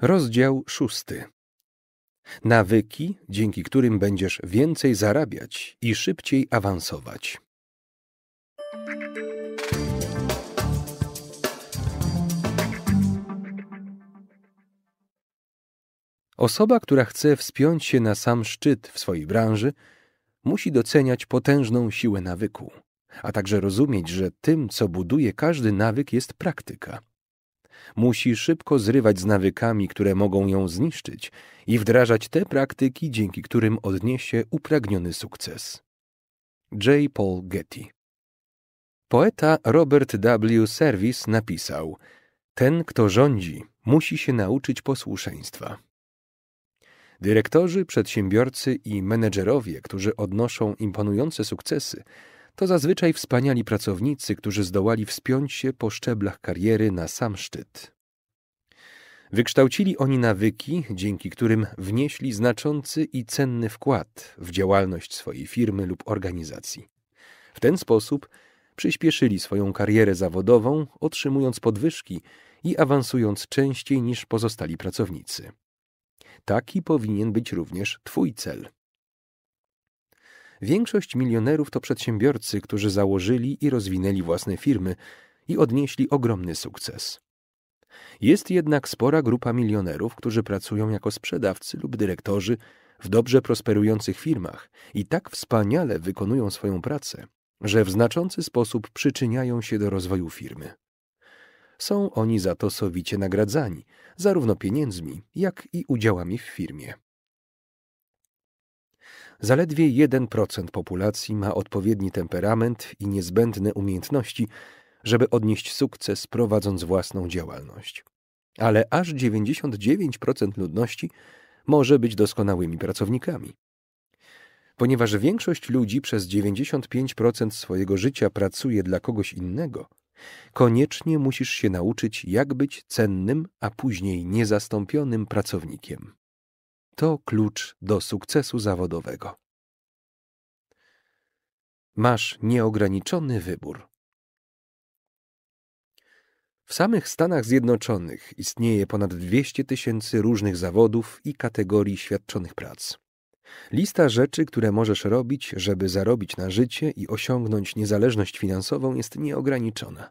Rozdział szósty. Nawyki, dzięki którym będziesz więcej zarabiać i szybciej awansować. Osoba, która chce wspiąć się na sam szczyt w swojej branży, musi doceniać potężną siłę nawyku, a także rozumieć, że tym, co buduje każdy nawyk, jest praktyka – musi szybko zrywać z nawykami, które mogą ją zniszczyć i wdrażać te praktyki, dzięki którym odniesie upragniony sukces. J. Paul Getty Poeta Robert W. Service napisał: Ten, kto rządzi, musi się nauczyć posłuszeństwa. Dyrektorzy, przedsiębiorcy i menedżerowie, którzy odnoszą imponujące sukcesy, to zazwyczaj wspaniali pracownicy, którzy zdołali wspiąć się po szczeblach kariery na sam szczyt. Wykształcili oni nawyki, dzięki którym wnieśli znaczący i cenny wkład w działalność swojej firmy lub organizacji. W ten sposób przyspieszyli swoją karierę zawodową, otrzymując podwyżki i awansując częściej niż pozostali pracownicy. Taki powinien być również Twój cel. Większość milionerów to przedsiębiorcy, którzy założyli i rozwinęli własne firmy i odnieśli ogromny sukces. Jest jednak spora grupa milionerów, którzy pracują jako sprzedawcy lub dyrektorzy w dobrze prosperujących firmach i tak wspaniale wykonują swoją pracę, że w znaczący sposób przyczyniają się do rozwoju firmy. Są oni za to sowicie nagradzani, zarówno pieniędzmi, jak i udziałami w firmie. Zaledwie 1% populacji ma odpowiedni temperament i niezbędne umiejętności, żeby odnieść sukces prowadząc własną działalność. Ale aż 99% ludności może być doskonałymi pracownikami. Ponieważ większość ludzi przez 95% swojego życia pracuje dla kogoś innego, koniecznie musisz się nauczyć, jak być cennym, a później niezastąpionym pracownikiem. To klucz do sukcesu zawodowego. Masz nieograniczony wybór. W samych Stanach Zjednoczonych istnieje ponad 200 tysięcy różnych zawodów i kategorii świadczonych prac. Lista rzeczy, które możesz robić, żeby zarobić na życie i osiągnąć niezależność finansową, jest nieograniczona.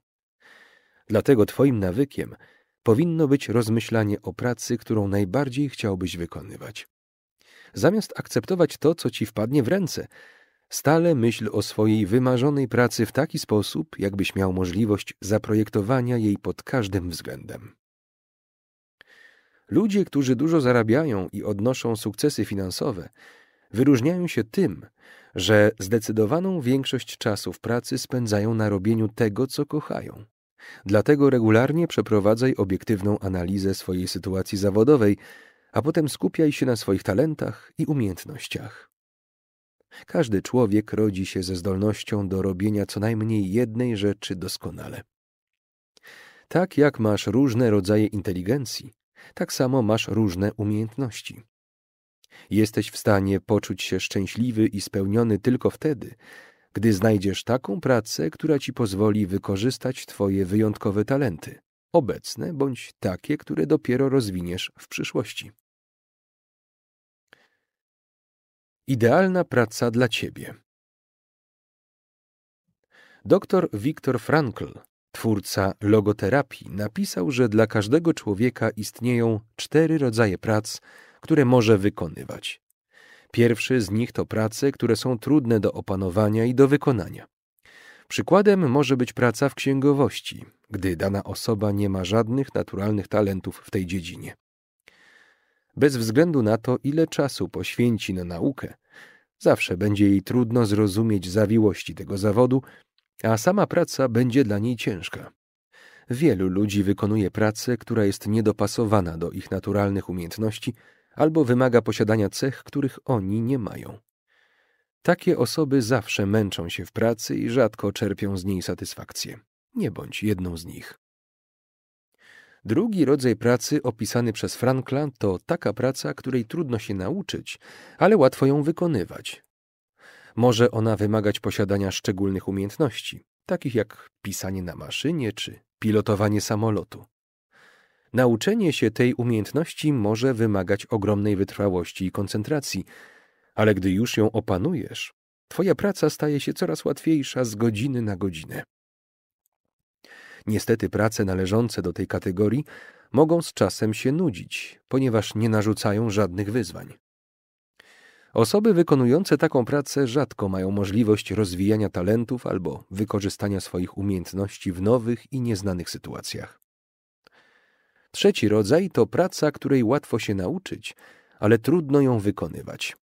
Dlatego Twoim nawykiem powinno być rozmyślanie o pracy, którą najbardziej chciałbyś wykonywać. Zamiast akceptować to, co ci wpadnie w ręce, stale myśl o swojej wymarzonej pracy w taki sposób, jakbyś miał możliwość zaprojektowania jej pod każdym względem. Ludzie, którzy dużo zarabiają i odnoszą sukcesy finansowe, wyróżniają się tym, że zdecydowaną większość czasu w pracy spędzają na robieniu tego, co kochają. Dlatego regularnie przeprowadzaj obiektywną analizę swojej sytuacji zawodowej, a potem skupiaj się na swoich talentach i umiejętnościach. Każdy człowiek rodzi się ze zdolnością do robienia co najmniej jednej rzeczy doskonale. Tak jak masz różne rodzaje inteligencji, tak samo masz różne umiejętności. Jesteś w stanie poczuć się szczęśliwy i spełniony tylko wtedy, gdy znajdziesz taką pracę, która ci pozwoli wykorzystać Twoje wyjątkowe talenty, obecne bądź takie, które dopiero rozwiniesz w przyszłości. Idealna praca dla Ciebie. Doktor Viktor Frankl, twórca logoterapii, napisał, że dla każdego człowieka istnieją cztery rodzaje prac, które może wykonywać. Pierwszy z nich to prace, które są trudne do opanowania i do wykonania. Przykładem może być praca w księgowości, gdy dana osoba nie ma żadnych naturalnych talentów w tej dziedzinie. Bez względu na to, ile czasu poświęci na naukę, zawsze będzie jej trudno zrozumieć zawiłości tego zawodu, a sama praca będzie dla niej ciężka. Wielu ludzi wykonuje pracę, która jest niedopasowana do ich naturalnych umiejętności, albo wymaga posiadania cech, których oni nie mają. Takie osoby zawsze męczą się w pracy i rzadko czerpią z niej satysfakcję. Nie bądź jedną z nich. Drugi rodzaj pracy opisany przez Frankla to taka praca, której trudno się nauczyć, ale łatwo ją wykonywać. Może ona wymagać posiadania szczególnych umiejętności, takich jak pisanie na maszynie czy pilotowanie samolotu. Nauczenie się tej umiejętności może wymagać ogromnej wytrwałości i koncentracji, ale gdy już ją opanujesz, Twoja praca staje się coraz łatwiejsza z godziny na godzinę. Niestety prace należące do tej kategorii mogą z czasem się nudzić, ponieważ nie narzucają żadnych wyzwań. Osoby wykonujące taką pracę rzadko mają możliwość rozwijania talentów albo wykorzystania swoich umiejętności w nowych i nieznanych sytuacjach. Trzeci rodzaj to praca, której łatwo się nauczyć, ale trudno ją wykonywać.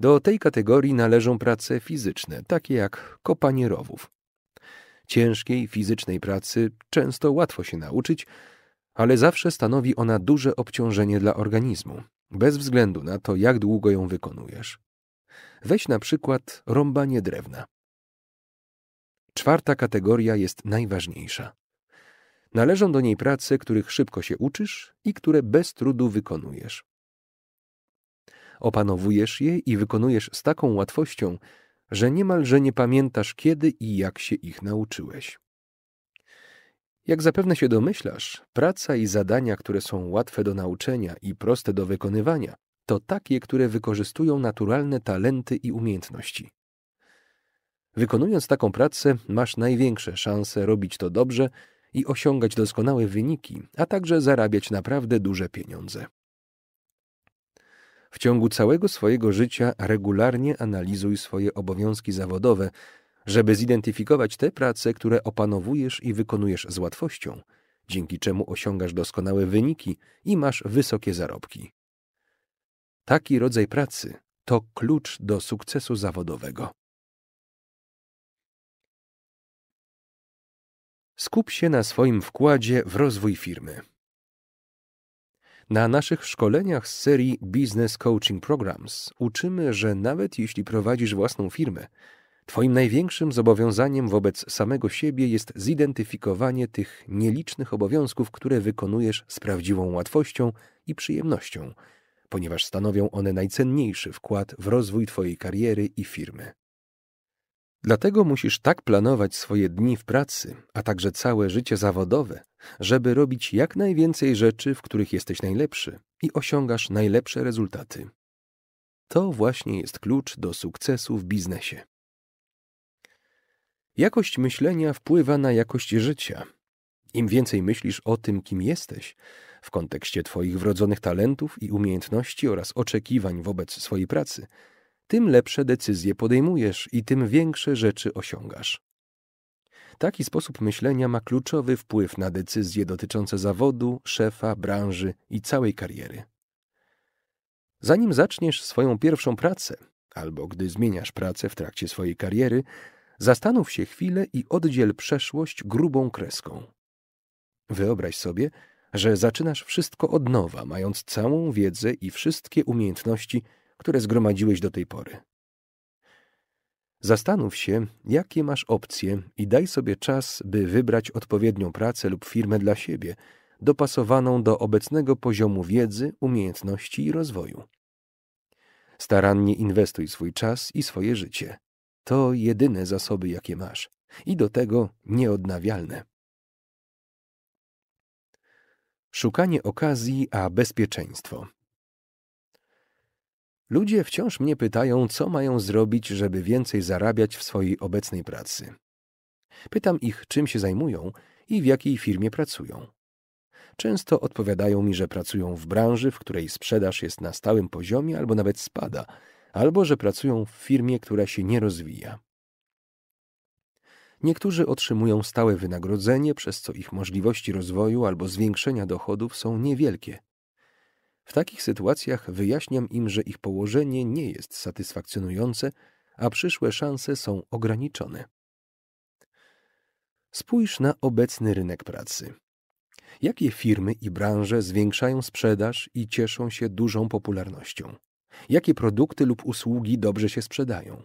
Do tej kategorii należą prace fizyczne, takie jak kopanie rowów. Ciężkiej fizycznej pracy często łatwo się nauczyć, ale zawsze stanowi ona duże obciążenie dla organizmu, bez względu na to, jak długo ją wykonujesz. Weź na przykład rąbanie drewna. Czwarta kategoria jest najważniejsza. Należą do niej prace, których szybko się uczysz i które bez trudu wykonujesz. Opanowujesz je i wykonujesz z taką łatwością, że niemalże nie pamiętasz kiedy i jak się ich nauczyłeś. Jak zapewne się domyślasz, praca i zadania, które są łatwe do nauczenia i proste do wykonywania, to takie, które wykorzystują naturalne talenty i umiejętności. Wykonując taką pracę, masz największe szanse robić to dobrze i osiągać doskonałe wyniki, a także zarabiać naprawdę duże pieniądze. W ciągu całego swojego życia regularnie analizuj swoje obowiązki zawodowe, żeby zidentyfikować te prace, które opanowujesz i wykonujesz z łatwością, dzięki czemu osiągasz doskonałe wyniki i masz wysokie zarobki. Taki rodzaj pracy to klucz do sukcesu zawodowego. Skup się na swoim wkładzie w rozwój firmy. Na naszych szkoleniach z serii Business Coaching Programs uczymy, że nawet jeśli prowadzisz własną firmę, Twoim największym zobowiązaniem wobec samego siebie jest zidentyfikowanie tych nielicznych obowiązków, które wykonujesz z prawdziwą łatwością i przyjemnością, ponieważ stanowią one najcenniejszy wkład w rozwój Twojej kariery i firmy. Dlatego musisz tak planować swoje dni w pracy, a także całe życie zawodowe, żeby robić jak najwięcej rzeczy, w których jesteś najlepszy i osiągasz najlepsze rezultaty. To właśnie jest klucz do sukcesu w biznesie. Jakość myślenia wpływa na jakość życia. Im więcej myślisz o tym, kim jesteś, w kontekście Twoich wrodzonych talentów i umiejętności oraz oczekiwań wobec swojej pracy, tym lepsze decyzje podejmujesz i tym większe rzeczy osiągasz. Taki sposób myślenia ma kluczowy wpływ na decyzje dotyczące zawodu, szefa, branży i całej kariery. Zanim zaczniesz swoją pierwszą pracę, albo gdy zmieniasz pracę w trakcie swojej kariery, zastanów się chwilę i oddziel przeszłość grubą kreską. Wyobraź sobie, że zaczynasz wszystko od nowa, mając całą wiedzę i wszystkie umiejętności, które zgromadziłeś do tej pory. Zastanów się, jakie masz opcje i daj sobie czas, by wybrać odpowiednią pracę lub firmę dla siebie, dopasowaną do obecnego poziomu wiedzy, umiejętności i rozwoju. Starannie inwestuj swój czas i swoje życie. To jedyne zasoby, jakie masz i do tego nieodnawialne. Szukanie okazji, a bezpieczeństwo Ludzie wciąż mnie pytają, co mają zrobić, żeby więcej zarabiać w swojej obecnej pracy. Pytam ich, czym się zajmują i w jakiej firmie pracują. Często odpowiadają mi, że pracują w branży, w której sprzedaż jest na stałym poziomie albo nawet spada, albo że pracują w firmie, która się nie rozwija. Niektórzy otrzymują stałe wynagrodzenie, przez co ich możliwości rozwoju albo zwiększenia dochodów są niewielkie. W takich sytuacjach wyjaśniam im, że ich położenie nie jest satysfakcjonujące, a przyszłe szanse są ograniczone. Spójrz na obecny rynek pracy. Jakie firmy i branże zwiększają sprzedaż i cieszą się dużą popularnością? Jakie produkty lub usługi dobrze się sprzedają?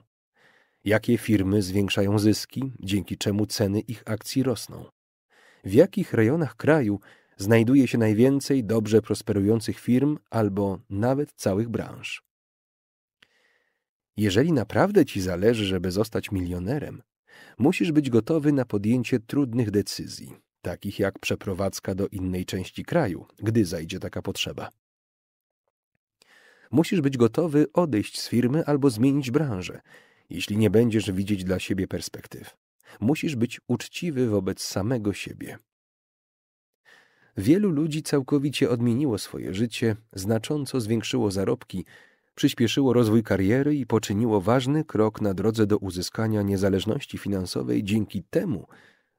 Jakie firmy zwiększają zyski, dzięki czemu ceny ich akcji rosną? W jakich rejonach kraju znajduje się najwięcej dobrze prosperujących firm albo nawet całych branż. Jeżeli naprawdę ci zależy, żeby zostać milionerem, musisz być gotowy na podjęcie trudnych decyzji, takich jak przeprowadzka do innej części kraju, gdy zajdzie taka potrzeba. Musisz być gotowy odejść z firmy albo zmienić branżę, jeśli nie będziesz widzieć dla siebie perspektyw. Musisz być uczciwy wobec samego siebie. Wielu ludzi całkowicie odmieniło swoje życie, znacząco zwiększyło zarobki, przyspieszyło rozwój kariery i poczyniło ważny krok na drodze do uzyskania niezależności finansowej dzięki temu,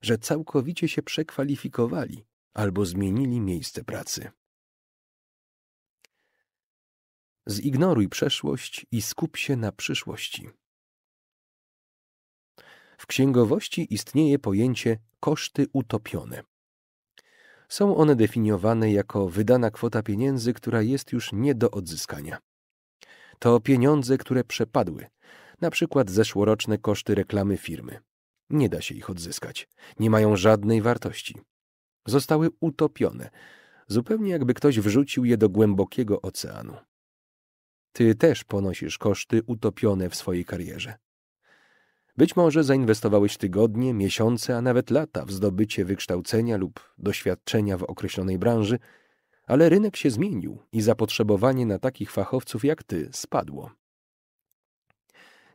że całkowicie się przekwalifikowali albo zmienili miejsce pracy. Zignoruj przeszłość i skup się na przyszłości. W księgowości istnieje pojęcie koszty utopione. Są one definiowane jako wydana kwota pieniędzy, która jest już nie do odzyskania. To pieniądze, które przepadły, na przykład zeszłoroczne koszty reklamy firmy. Nie da się ich odzyskać, nie mają żadnej wartości. Zostały utopione, zupełnie jakby ktoś wrzucił je do głębokiego oceanu. Ty też ponosisz koszty utopione w swojej karierze. Być może zainwestowałeś tygodnie, miesiące, a nawet lata w zdobycie wykształcenia lub doświadczenia w określonej branży, ale rynek się zmienił i zapotrzebowanie na takich fachowców jak ty spadło.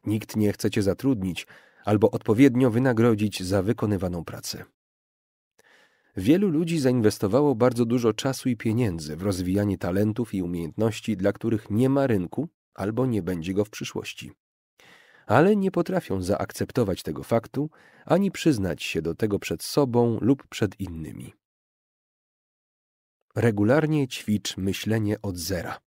Nikt nie chce cię zatrudnić albo odpowiednio wynagrodzić za wykonywaną pracę. Wielu ludzi zainwestowało bardzo dużo czasu i pieniędzy w rozwijanie talentów i umiejętności, dla których nie ma rynku albo nie będzie go w przyszłości ale nie potrafią zaakceptować tego faktu ani przyznać się do tego przed sobą lub przed innymi. Regularnie ćwicz myślenie od zera.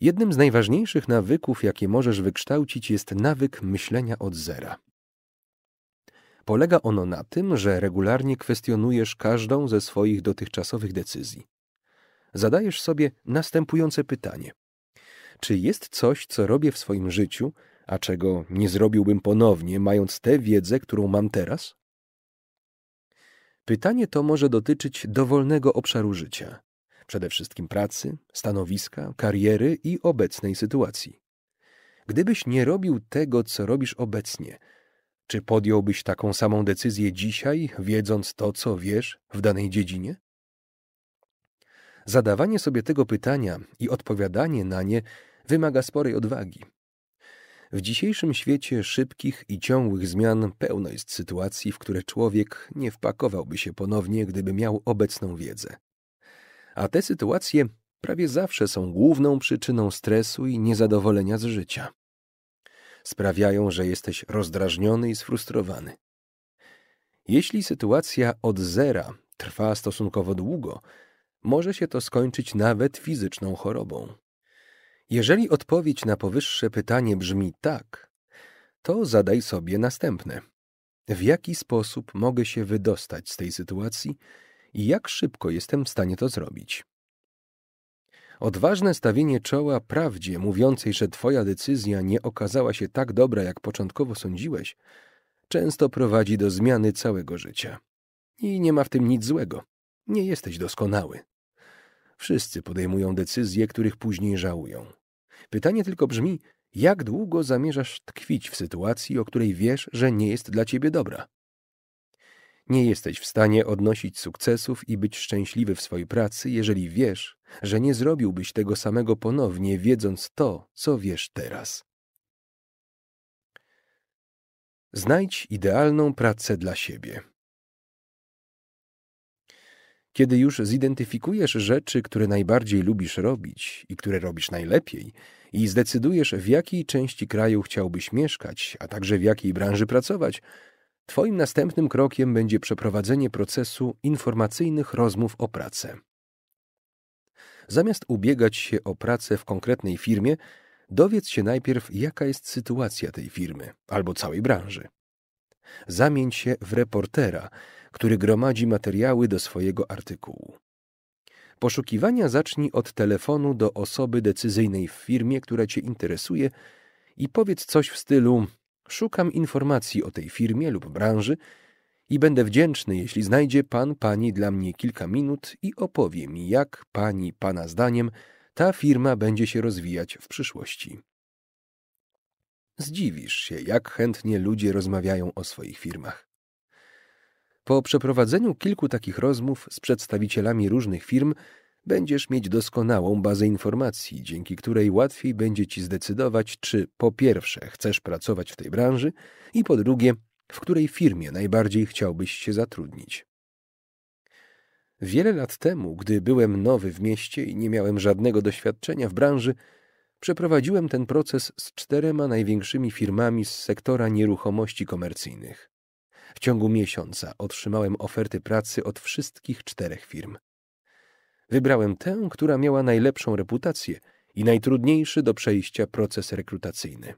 Jednym z najważniejszych nawyków, jakie możesz wykształcić, jest nawyk myślenia od zera. Polega ono na tym, że regularnie kwestionujesz każdą ze swoich dotychczasowych decyzji. Zadajesz sobie następujące pytanie: czy jest coś, co robię w swoim życiu, a czego nie zrobiłbym ponownie, mając tę wiedzę, którą mam teraz? Pytanie to może dotyczyć dowolnego obszaru życia, przede wszystkim pracy, stanowiska, kariery i obecnej sytuacji. Gdybyś nie robił tego, co robisz obecnie, czy podjąłbyś taką samą decyzję dzisiaj, wiedząc to, co wiesz w danej dziedzinie? Zadawanie sobie tego pytania i odpowiadanie na nie wymaga sporej odwagi. W dzisiejszym świecie szybkich i ciągłych zmian pełno jest sytuacji, w które człowiek nie wpakowałby się ponownie, gdyby miał obecną wiedzę. A te sytuacje prawie zawsze są główną przyczyną stresu i niezadowolenia z życia. Sprawiają, że jesteś rozdrażniony i sfrustrowany. Jeśli sytuacja od zera trwa stosunkowo długo, może się to skończyć nawet fizyczną chorobą. Jeżeli odpowiedź na powyższe pytanie brzmi tak, to zadaj sobie następne. W jaki sposób mogę się wydostać z tej sytuacji i jak szybko jestem w stanie to zrobić? Odważne stawienie czoła prawdzie mówiącej, że Twoja decyzja nie okazała się tak dobra, jak początkowo sądziłeś, często prowadzi do zmiany całego życia. I nie ma w tym nic złego. Nie jesteś doskonały. Wszyscy podejmują decyzje, których później żałują. Pytanie tylko brzmi, jak długo zamierzasz tkwić w sytuacji, o której wiesz, że nie jest dla ciebie dobra? Nie jesteś w stanie odnosić sukcesów i być szczęśliwy w swojej pracy, jeżeli wiesz, że nie zrobiłbyś tego samego ponownie, wiedząc to, co wiesz teraz. Znajdź idealną pracę dla siebie. Kiedy już zidentyfikujesz rzeczy, które najbardziej lubisz robić i które robisz najlepiej, i zdecydujesz, w jakiej części kraju chciałbyś mieszkać, a także w jakiej branży pracować, Twoim następnym krokiem będzie przeprowadzenie procesu informacyjnych rozmów o pracę. Zamiast ubiegać się o pracę w konkretnej firmie, dowiedz się najpierw, jaka jest sytuacja tej firmy albo całej branży. Zamień się w reportera, który gromadzi materiały do swojego artykułu. Poszukiwania zacznij od telefonu do osoby decyzyjnej w firmie, która Cię interesuje i powiedz coś w stylu szukam informacji o tej firmie lub branży i będę wdzięczny, jeśli znajdzie Pan Pani dla mnie kilka minut i opowie mi, jak Pani Pana zdaniem ta firma będzie się rozwijać w przyszłości. Zdziwisz się, jak chętnie ludzie rozmawiają o swoich firmach. Po przeprowadzeniu kilku takich rozmów z przedstawicielami różnych firm będziesz mieć doskonałą bazę informacji, dzięki której łatwiej będzie ci zdecydować, czy po pierwsze chcesz pracować w tej branży i po drugie, w której firmie najbardziej chciałbyś się zatrudnić. Wiele lat temu, gdy byłem nowy w mieście i nie miałem żadnego doświadczenia w branży, przeprowadziłem ten proces z czterema największymi firmami z sektora nieruchomości komercyjnych. W ciągu miesiąca otrzymałem oferty pracy od wszystkich czterech firm. Wybrałem tę, która miała najlepszą reputację i najtrudniejszy do przejścia proces rekrutacyjny.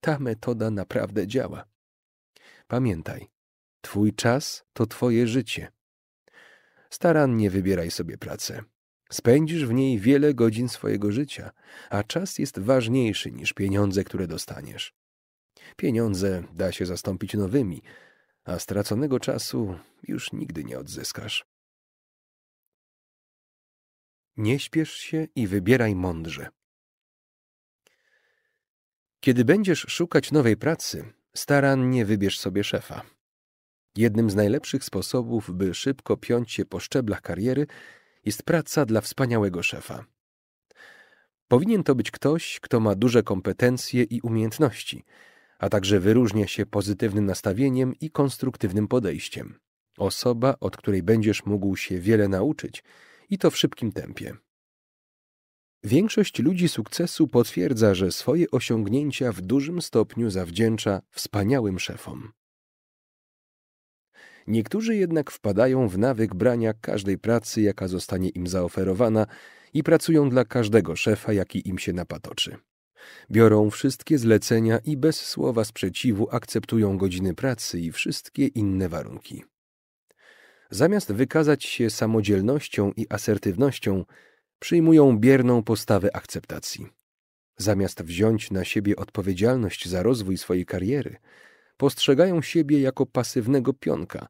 Ta metoda naprawdę działa. Pamiętaj, twój czas to twoje życie. Starannie wybieraj sobie pracę. Spędzisz w niej wiele godzin swojego życia, a czas jest ważniejszy niż pieniądze, które dostaniesz. Pieniądze da się zastąpić nowymi, a straconego czasu już nigdy nie odzyskasz. Nie śpiesz się i wybieraj mądrze. Kiedy będziesz szukać nowej pracy, starannie wybierz sobie szefa. Jednym z najlepszych sposobów, by szybko piąć się po szczeblach kariery, jest praca dla wspaniałego szefa. Powinien to być ktoś, kto ma duże kompetencje i umiejętności – a także wyróżnia się pozytywnym nastawieniem i konstruktywnym podejściem. Osoba, od której będziesz mógł się wiele nauczyć i to w szybkim tempie. Większość ludzi sukcesu potwierdza, że swoje osiągnięcia w dużym stopniu zawdzięcza wspaniałym szefom. Niektórzy jednak wpadają w nawyk brania każdej pracy, jaka zostanie im zaoferowana, i pracują dla każdego szefa, jaki im się napatoczy. Biorą wszystkie zlecenia i bez słowa sprzeciwu akceptują godziny pracy i wszystkie inne warunki. Zamiast wykazać się samodzielnością i asertywnością, przyjmują bierną postawę akceptacji. Zamiast wziąć na siebie odpowiedzialność za rozwój swojej kariery, postrzegają siebie jako pasywnego pionka,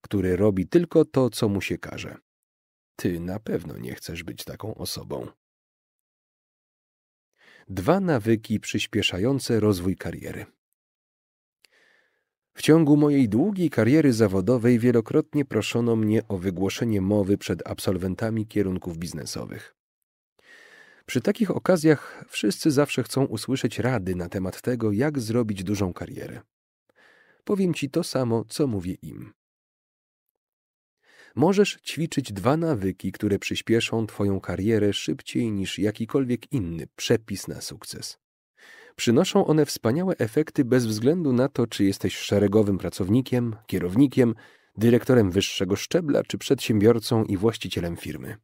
który robi tylko to, co mu się każe. Ty na pewno nie chcesz być taką osobą dwa nawyki przyspieszające rozwój kariery. W ciągu mojej długiej kariery zawodowej wielokrotnie proszono mnie o wygłoszenie mowy przed absolwentami kierunków biznesowych. Przy takich okazjach wszyscy zawsze chcą usłyszeć rady na temat tego, jak zrobić dużą karierę. Powiem ci to samo, co mówię im możesz ćwiczyć dwa nawyki, które przyspieszą Twoją karierę szybciej niż jakikolwiek inny przepis na sukces. Przynoszą one wspaniałe efekty bez względu na to, czy jesteś szeregowym pracownikiem, kierownikiem, dyrektorem wyższego szczebla, czy przedsiębiorcą i właścicielem firmy.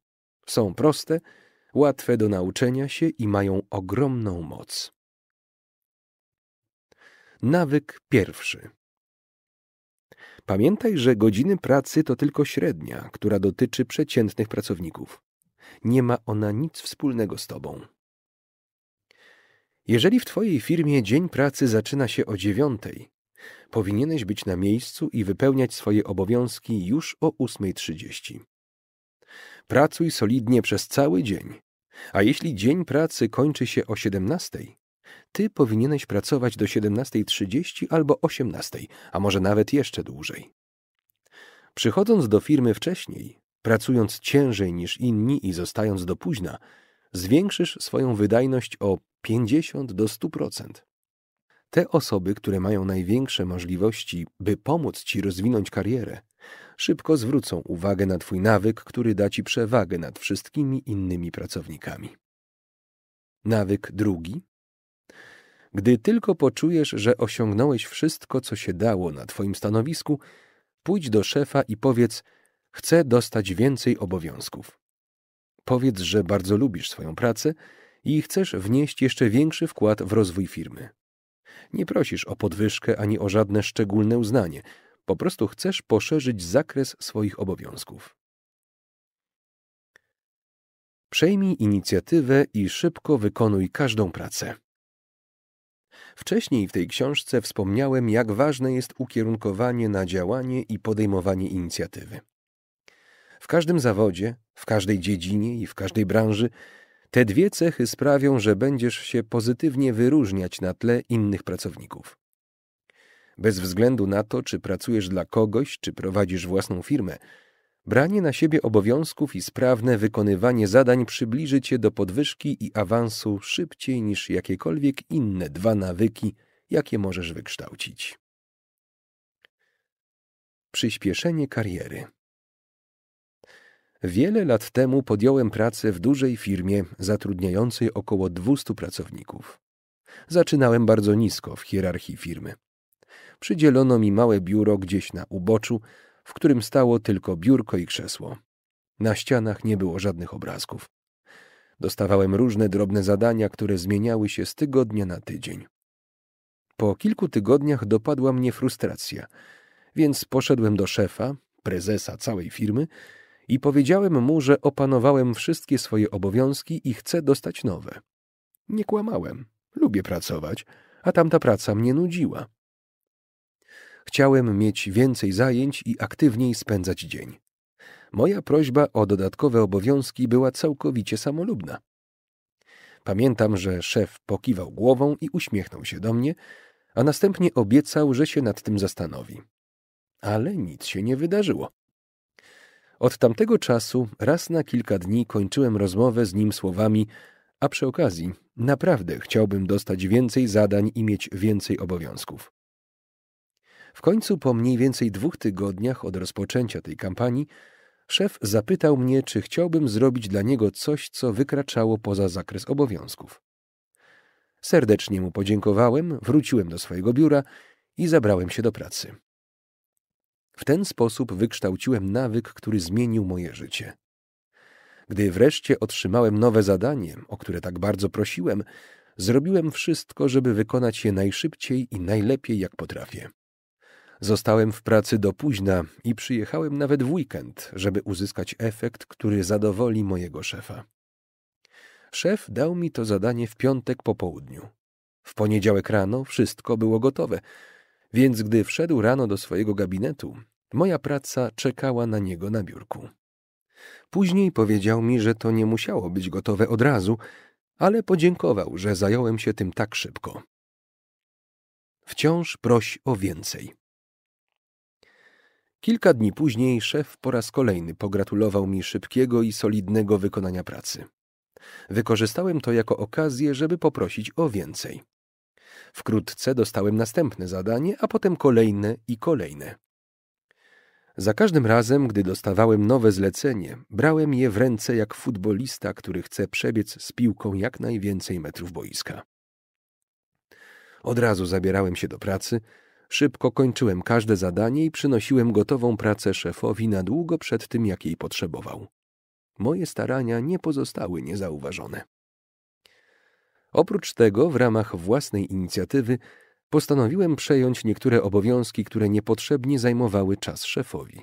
Są proste, łatwe do nauczenia się i mają ogromną moc. Nawyk pierwszy. Pamiętaj, że godziny pracy to tylko średnia, która dotyczy przeciętnych pracowników. Nie ma ona nic wspólnego z tobą. Jeżeli w twojej firmie dzień pracy zaczyna się o dziewiątej, powinieneś być na miejscu i wypełniać swoje obowiązki już o 8.30. Pracuj solidnie przez cały dzień, a jeśli dzień pracy kończy się o siedemnastej. Ty powinieneś pracować do 17.30 albo 18.00, a może nawet jeszcze dłużej. Przychodząc do firmy wcześniej, pracując ciężej niż inni i zostając do późna, zwiększysz swoją wydajność o 50 do 100%. Te osoby, które mają największe możliwości, by pomóc ci rozwinąć karierę, szybko zwrócą uwagę na Twój nawyk, który da Ci przewagę nad wszystkimi innymi pracownikami. Nawyk drugi gdy tylko poczujesz, że osiągnąłeś wszystko, co się dało na Twoim stanowisku, pójdź do szefa i powiedz: Chcę dostać więcej obowiązków. Powiedz, że bardzo lubisz swoją pracę i chcesz wnieść jeszcze większy wkład w rozwój firmy. Nie prosisz o podwyżkę ani o żadne szczególne uznanie, po prostu chcesz poszerzyć zakres swoich obowiązków. Przejmij inicjatywę i szybko wykonuj każdą pracę. Wcześniej w tej książce wspomniałem, jak ważne jest ukierunkowanie na działanie i podejmowanie inicjatywy. W każdym zawodzie, w każdej dziedzinie i w każdej branży te dwie cechy sprawią, że będziesz się pozytywnie wyróżniać na tle innych pracowników. Bez względu na to, czy pracujesz dla kogoś, czy prowadzisz własną firmę, Branie na siebie obowiązków i sprawne wykonywanie zadań przybliży cię do podwyżki i awansu szybciej niż jakiekolwiek inne dwa nawyki, jakie możesz wykształcić. Przyspieszenie kariery. Wiele lat temu podjąłem pracę w dużej firmie zatrudniającej około 200 pracowników. Zaczynałem bardzo nisko w hierarchii firmy. Przydzielono mi małe biuro gdzieś na uboczu, w którym stało tylko biurko i krzesło. Na ścianach nie było żadnych obrazków. Dostawałem różne drobne zadania, które zmieniały się z tygodnia na tydzień. Po kilku tygodniach dopadła mnie frustracja, więc poszedłem do szefa, prezesa całej firmy i powiedziałem mu, że opanowałem wszystkie swoje obowiązki i chcę dostać nowe. Nie kłamałem, lubię pracować, a tamta praca mnie nudziła. Chciałem mieć więcej zajęć i aktywniej spędzać dzień. Moja prośba o dodatkowe obowiązki była całkowicie samolubna. Pamiętam, że szef pokiwał głową i uśmiechnął się do mnie, a następnie obiecał, że się nad tym zastanowi. Ale nic się nie wydarzyło. Od tamtego czasu raz na kilka dni kończyłem rozmowę z nim słowami, a przy okazji naprawdę chciałbym dostać więcej zadań i mieć więcej obowiązków. W końcu, po mniej więcej dwóch tygodniach od rozpoczęcia tej kampanii, szef zapytał mnie, czy chciałbym zrobić dla niego coś, co wykraczało poza zakres obowiązków. Serdecznie mu podziękowałem, wróciłem do swojego biura i zabrałem się do pracy. W ten sposób wykształciłem nawyk, który zmienił moje życie. Gdy wreszcie otrzymałem nowe zadanie, o które tak bardzo prosiłem, zrobiłem wszystko, żeby wykonać je najszybciej i najlepiej jak potrafię. Zostałem w pracy do późna i przyjechałem nawet w weekend, żeby uzyskać efekt, który zadowoli mojego szefa. Szef dał mi to zadanie w piątek po południu. W poniedziałek rano wszystko było gotowe, więc gdy wszedł rano do swojego gabinetu, moja praca czekała na niego na biurku. Później powiedział mi, że to nie musiało być gotowe od razu, ale podziękował, że zająłem się tym tak szybko. Wciąż proś o więcej. Kilka dni później szef po raz kolejny pogratulował mi szybkiego i solidnego wykonania pracy. Wykorzystałem to jako okazję, żeby poprosić o więcej. Wkrótce dostałem następne zadanie, a potem kolejne i kolejne. Za każdym razem, gdy dostawałem nowe zlecenie, brałem je w ręce jak futbolista, który chce przebiec z piłką jak najwięcej metrów boiska. Od razu zabierałem się do pracy, Szybko kończyłem każde zadanie i przynosiłem gotową pracę szefowi na długo przed tym, jak jej potrzebował. Moje starania nie pozostały niezauważone. Oprócz tego, w ramach własnej inicjatywy, postanowiłem przejąć niektóre obowiązki, które niepotrzebnie zajmowały czas szefowi.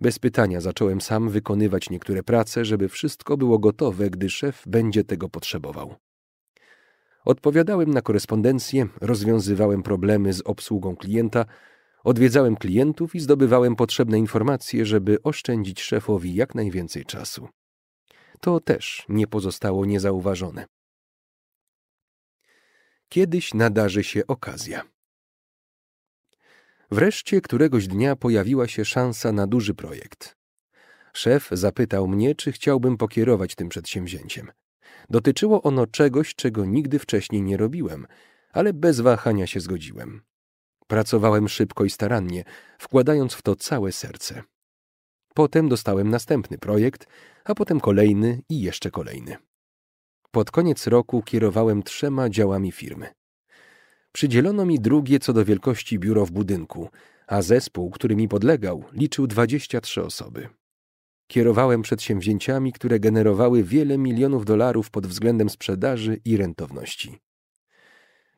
Bez pytania zacząłem sam wykonywać niektóre prace, żeby wszystko było gotowe, gdy szef będzie tego potrzebował. Odpowiadałem na korespondencję, rozwiązywałem problemy z obsługą klienta, odwiedzałem klientów i zdobywałem potrzebne informacje, żeby oszczędzić szefowi jak najwięcej czasu. To też nie pozostało niezauważone. Kiedyś nadarzy się okazja. Wreszcie któregoś dnia pojawiła się szansa na duży projekt. Szef zapytał mnie, czy chciałbym pokierować tym przedsięwzięciem. Dotyczyło ono czegoś, czego nigdy wcześniej nie robiłem, ale bez wahania się zgodziłem. Pracowałem szybko i starannie, wkładając w to całe serce. Potem dostałem następny projekt, a potem kolejny i jeszcze kolejny. Pod koniec roku kierowałem trzema działami firmy. Przydzielono mi drugie co do wielkości biuro w budynku, a zespół, który mi podlegał, liczył 23 osoby. Kierowałem przedsięwzięciami, które generowały wiele milionów dolarów pod względem sprzedaży i rentowności.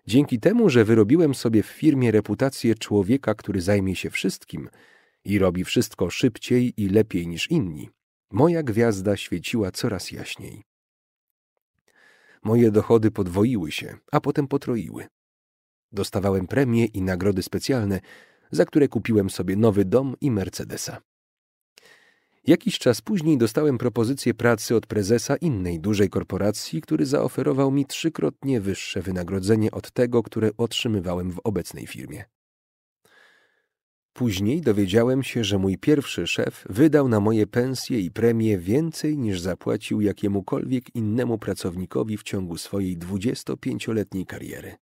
Dzięki temu, że wyrobiłem sobie w firmie reputację człowieka, który zajmie się wszystkim i robi wszystko szybciej i lepiej niż inni, moja gwiazda świeciła coraz jaśniej. Moje dochody podwoiły się, a potem potroiły. Dostawałem premie i nagrody specjalne, za które kupiłem sobie nowy dom i Mercedesa. Jakiś czas później dostałem propozycję pracy od prezesa innej dużej korporacji, który zaoferował mi trzykrotnie wyższe wynagrodzenie od tego, które otrzymywałem w obecnej firmie. Później dowiedziałem się, że mój pierwszy szef wydał na moje pensje i premie więcej niż zapłacił jakiemukolwiek innemu pracownikowi w ciągu swojej 25-letniej kariery.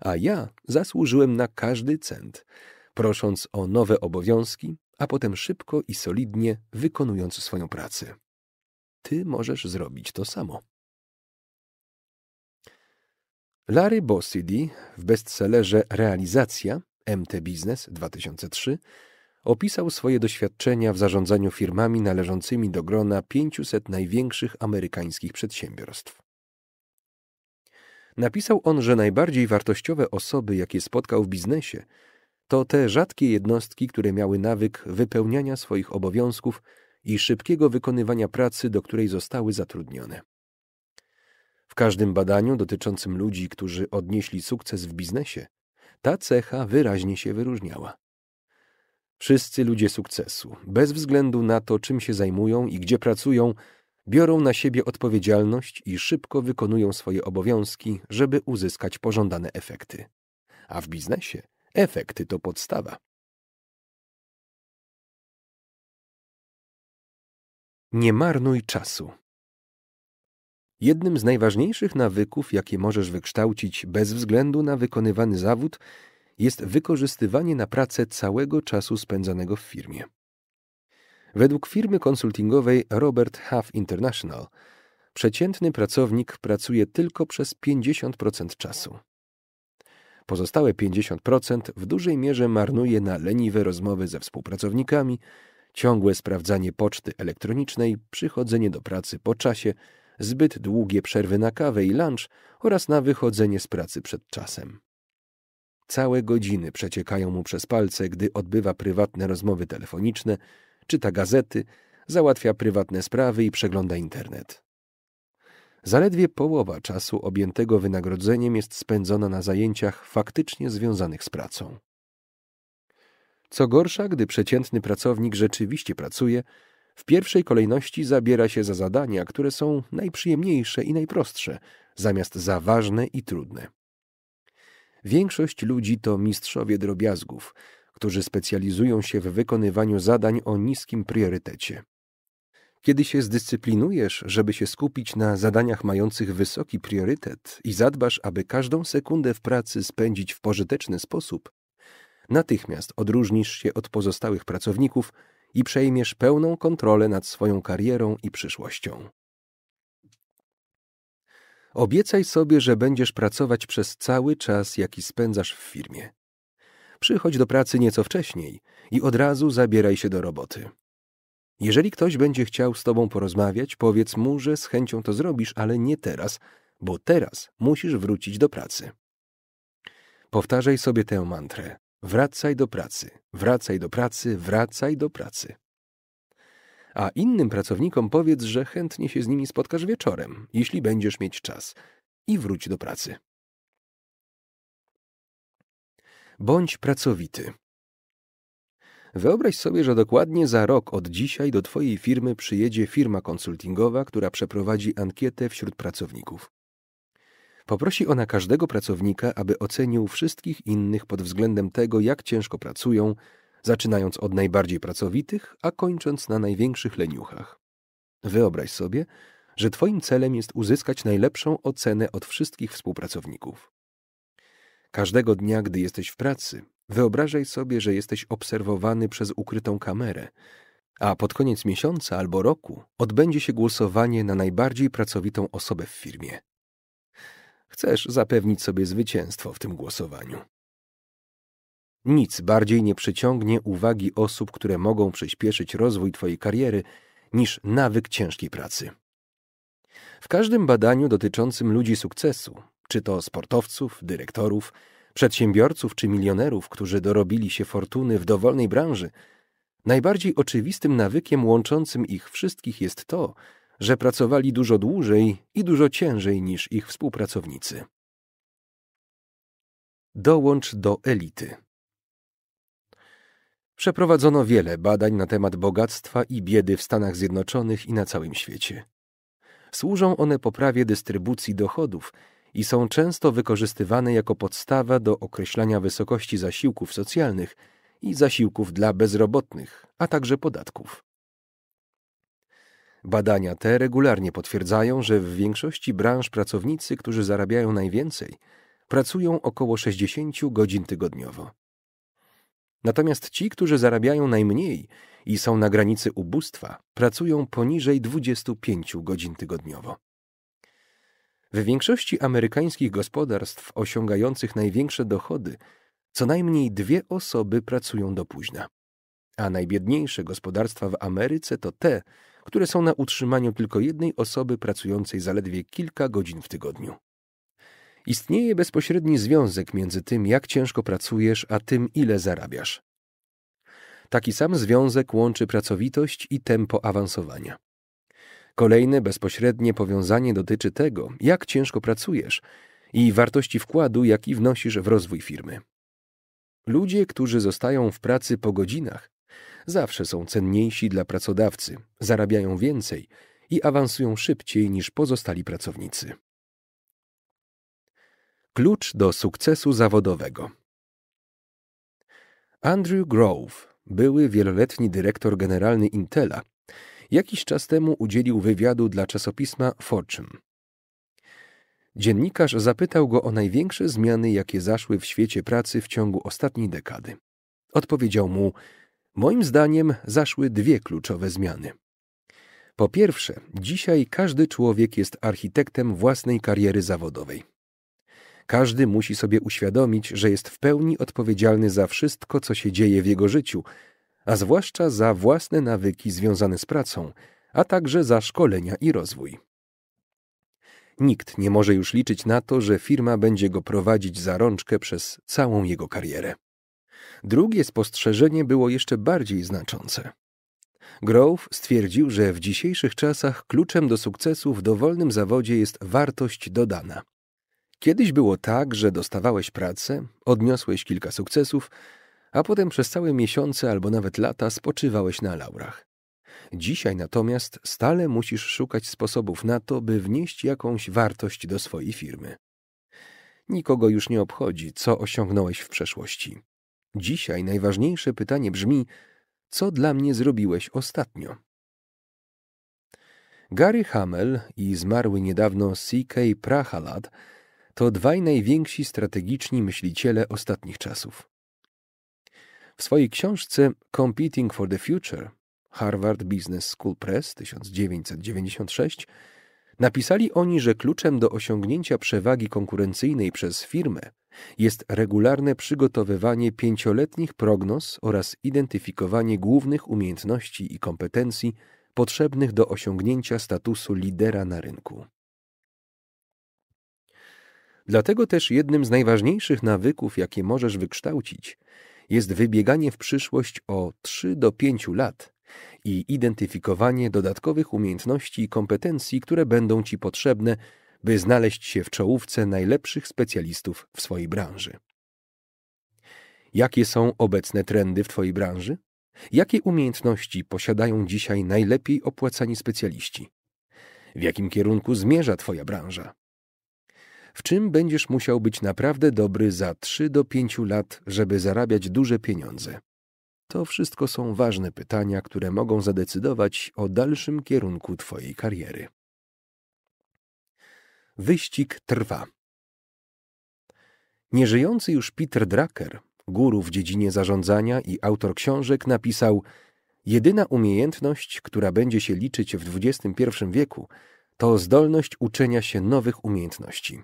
A ja zasłużyłem na każdy cent, prosząc o nowe obowiązki, a potem szybko i solidnie wykonując swoją pracę. Ty możesz zrobić to samo. Larry Bossidy w bestsellerze Realizacja MT Business 2003 opisał swoje doświadczenia w zarządzaniu firmami należącymi do grona 500 największych amerykańskich przedsiębiorstw. Napisał on, że najbardziej wartościowe osoby, jakie spotkał w biznesie, to te rzadkie jednostki, które miały nawyk wypełniania swoich obowiązków i szybkiego wykonywania pracy, do której zostały zatrudnione. W każdym badaniu dotyczącym ludzi, którzy odnieśli sukces w biznesie, ta cecha wyraźnie się wyróżniała. Wszyscy ludzie sukcesu, bez względu na to, czym się zajmują i gdzie pracują, biorą na siebie odpowiedzialność i szybko wykonują swoje obowiązki, żeby uzyskać pożądane efekty. A w biznesie Efekty to podstawa. Nie marnuj czasu. Jednym z najważniejszych nawyków, jakie możesz wykształcić bez względu na wykonywany zawód, jest wykorzystywanie na pracę całego czasu spędzanego w firmie. Według firmy konsultingowej Robert Half International, przeciętny pracownik pracuje tylko przez 50% czasu. Pozostałe 50% w dużej mierze marnuje na leniwe rozmowy ze współpracownikami, ciągłe sprawdzanie poczty elektronicznej, przychodzenie do pracy po czasie, zbyt długie przerwy na kawę i lunch oraz na wychodzenie z pracy przed czasem. Całe godziny przeciekają mu przez palce, gdy odbywa prywatne rozmowy telefoniczne, czyta gazety, załatwia prywatne sprawy i przegląda internet. Zaledwie połowa czasu objętego wynagrodzeniem jest spędzona na zajęciach faktycznie związanych z pracą. Co gorsza, gdy przeciętny pracownik rzeczywiście pracuje, w pierwszej kolejności zabiera się za zadania, które są najprzyjemniejsze i najprostsze, zamiast za ważne i trudne. Większość ludzi to mistrzowie drobiazgów, którzy specjalizują się w wykonywaniu zadań o niskim priorytecie. Kiedy się zdyscyplinujesz, żeby się skupić na zadaniach mających wysoki priorytet i zadbasz, aby każdą sekundę w pracy spędzić w pożyteczny sposób, natychmiast odróżnisz się od pozostałych pracowników i przejmiesz pełną kontrolę nad swoją karierą i przyszłością. Obiecaj sobie, że będziesz pracować przez cały czas, jaki spędzasz w firmie. Przychodź do pracy nieco wcześniej i od razu zabieraj się do roboty. Jeżeli ktoś będzie chciał z tobą porozmawiać, powiedz mu, że z chęcią to zrobisz, ale nie teraz, bo teraz musisz wrócić do pracy. Powtarzaj sobie tę mantrę. Wracaj do pracy, wracaj do pracy, wracaj do pracy. A innym pracownikom powiedz, że chętnie się z nimi spotkasz wieczorem, jeśli będziesz mieć czas, i wróć do pracy. Bądź pracowity. Wyobraź sobie, że dokładnie za rok od dzisiaj do Twojej firmy przyjedzie firma konsultingowa, która przeprowadzi ankietę wśród pracowników. Poprosi ona każdego pracownika, aby ocenił wszystkich innych pod względem tego, jak ciężko pracują, zaczynając od najbardziej pracowitych, a kończąc na największych leniuchach. Wyobraź sobie, że Twoim celem jest uzyskać najlepszą ocenę od wszystkich współpracowników. Każdego dnia, gdy jesteś w pracy, Wyobrażaj sobie, że jesteś obserwowany przez ukrytą kamerę, a pod koniec miesiąca albo roku odbędzie się głosowanie na najbardziej pracowitą osobę w firmie. Chcesz zapewnić sobie zwycięstwo w tym głosowaniu. Nic bardziej nie przyciągnie uwagi osób, które mogą przyspieszyć rozwój Twojej kariery, niż nawyk ciężkiej pracy. W każdym badaniu dotyczącym ludzi sukcesu, czy to sportowców, dyrektorów, przedsiębiorców czy milionerów, którzy dorobili się fortuny w dowolnej branży, najbardziej oczywistym nawykiem łączącym ich wszystkich jest to, że pracowali dużo dłużej i dużo ciężej niż ich współpracownicy. Dołącz do elity. Przeprowadzono wiele badań na temat bogactwa i biedy w Stanach Zjednoczonych i na całym świecie. Służą one poprawie dystrybucji dochodów i są często wykorzystywane jako podstawa do określania wysokości zasiłków socjalnych i zasiłków dla bezrobotnych, a także podatków. Badania te regularnie potwierdzają, że w większości branż pracownicy, którzy zarabiają najwięcej, pracują około 60 godzin tygodniowo. Natomiast ci, którzy zarabiają najmniej i są na granicy ubóstwa, pracują poniżej 25 godzin tygodniowo. W większości amerykańskich gospodarstw osiągających największe dochody co najmniej dwie osoby pracują do późna. A najbiedniejsze gospodarstwa w Ameryce to te, które są na utrzymaniu tylko jednej osoby pracującej zaledwie kilka godzin w tygodniu. Istnieje bezpośredni związek między tym, jak ciężko pracujesz, a tym, ile zarabiasz. Taki sam związek łączy pracowitość i tempo awansowania. Kolejne bezpośrednie powiązanie dotyczy tego, jak ciężko pracujesz i wartości wkładu, jaki wnosisz w rozwój firmy. Ludzie, którzy zostają w pracy po godzinach, zawsze są cenniejsi dla pracodawcy, zarabiają więcej i awansują szybciej niż pozostali pracownicy. Klucz do sukcesu zawodowego. Andrew Grove, były wieloletni dyrektor generalny Intela, jakiś czas temu udzielił wywiadu dla czasopisma Fortune. Dziennikarz zapytał go o największe zmiany, jakie zaszły w świecie pracy w ciągu ostatniej dekady. Odpowiedział mu: Moim zdaniem zaszły dwie kluczowe zmiany. Po pierwsze, dzisiaj każdy człowiek jest architektem własnej kariery zawodowej. Każdy musi sobie uświadomić, że jest w pełni odpowiedzialny za wszystko, co się dzieje w jego życiu, a zwłaszcza za własne nawyki związane z pracą, a także za szkolenia i rozwój. Nikt nie może już liczyć na to, że firma będzie go prowadzić za rączkę przez całą jego karierę. Drugie spostrzeżenie było jeszcze bardziej znaczące. Grove stwierdził, że w dzisiejszych czasach kluczem do sukcesu w dowolnym zawodzie jest wartość dodana. Kiedyś było tak, że dostawałeś pracę, odniosłeś kilka sukcesów, a potem przez całe miesiące albo nawet lata spoczywałeś na laurach. Dzisiaj natomiast stale musisz szukać sposobów na to, by wnieść jakąś wartość do swojej firmy. Nikogo już nie obchodzi, co osiągnąłeś w przeszłości. Dzisiaj najważniejsze pytanie brzmi: co dla mnie zrobiłeś ostatnio? Gary Hamel i zmarły niedawno C.K. Prahalad to dwaj najwięksi strategiczni myśliciele ostatnich czasów. W swojej książce Competing for the Future Harvard Business School Press 1996 napisali oni, że kluczem do osiągnięcia przewagi konkurencyjnej przez firmę jest regularne przygotowywanie pięcioletnich prognoz oraz identyfikowanie głównych umiejętności i kompetencji potrzebnych do osiągnięcia statusu lidera na rynku. Dlatego też jednym z najważniejszych nawyków, jakie możesz wykształcić, jest wybieganie w przyszłość o 3 do 5 lat i identyfikowanie dodatkowych umiejętności i kompetencji, które będą Ci potrzebne, by znaleźć się w czołówce najlepszych specjalistów w swojej branży. Jakie są obecne trendy w Twojej branży? Jakie umiejętności posiadają dzisiaj najlepiej opłacani specjaliści? W jakim kierunku zmierza Twoja branża? w czym będziesz musiał być naprawdę dobry za 3 do 5 lat, żeby zarabiać duże pieniądze. To wszystko są ważne pytania, które mogą zadecydować o dalszym kierunku Twojej kariery. Wyścig trwa. Nieżyjący już Peter Drucker, guru w dziedzinie zarządzania i autor książek, napisał: Jedyna umiejętność, która będzie się liczyć w XXI wieku, to zdolność uczenia się nowych umiejętności.